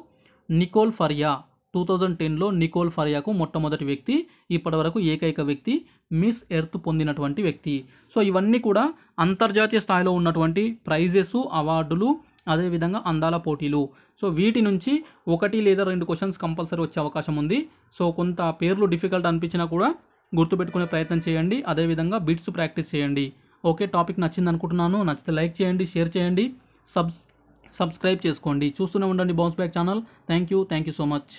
[SPEAKER 1] నికోల్ ఫరియా టూ థౌజండ్ టెన్లో నికోల్ ఫరియాకు మొట్టమొదటి వ్యక్తి ఇప్పటివరకు ఏకైక వ్యక్తి మిస్ ఎర్త్ పొందినటువంటి వ్యక్తి సో ఇవన్నీ కూడా అంతర్జాతీయ స్థాయిలో ఉన్నటువంటి ప్రైజెస్ అవార్డులు అదేవిధంగా అందాల పోటీలు సో వీటి నుంచి ఒకటి లేదా రెండు క్వశ్చన్స్ కంపల్సరీ వచ్చే అవకాశం ఉంది సో కొంత పేర్లు డిఫికల్ట్ అనిపించినా కూడా గుర్తుపెట్టుకునే ప్రయత్నం చేయండి అదేవిధంగా బిట్స్ ప్రాక్టీస్ చేయండి ఓకే టాపిక్ నచ్చింది అనుకుంటున్నాను నచ్చితే లైక్ చేయండి షేర్ చేయండి సబ్స్ సబ్స్క్రైబ్ చేసుకోండి చూస్తూనే ఉండండి bounce back channel thank you thank you so much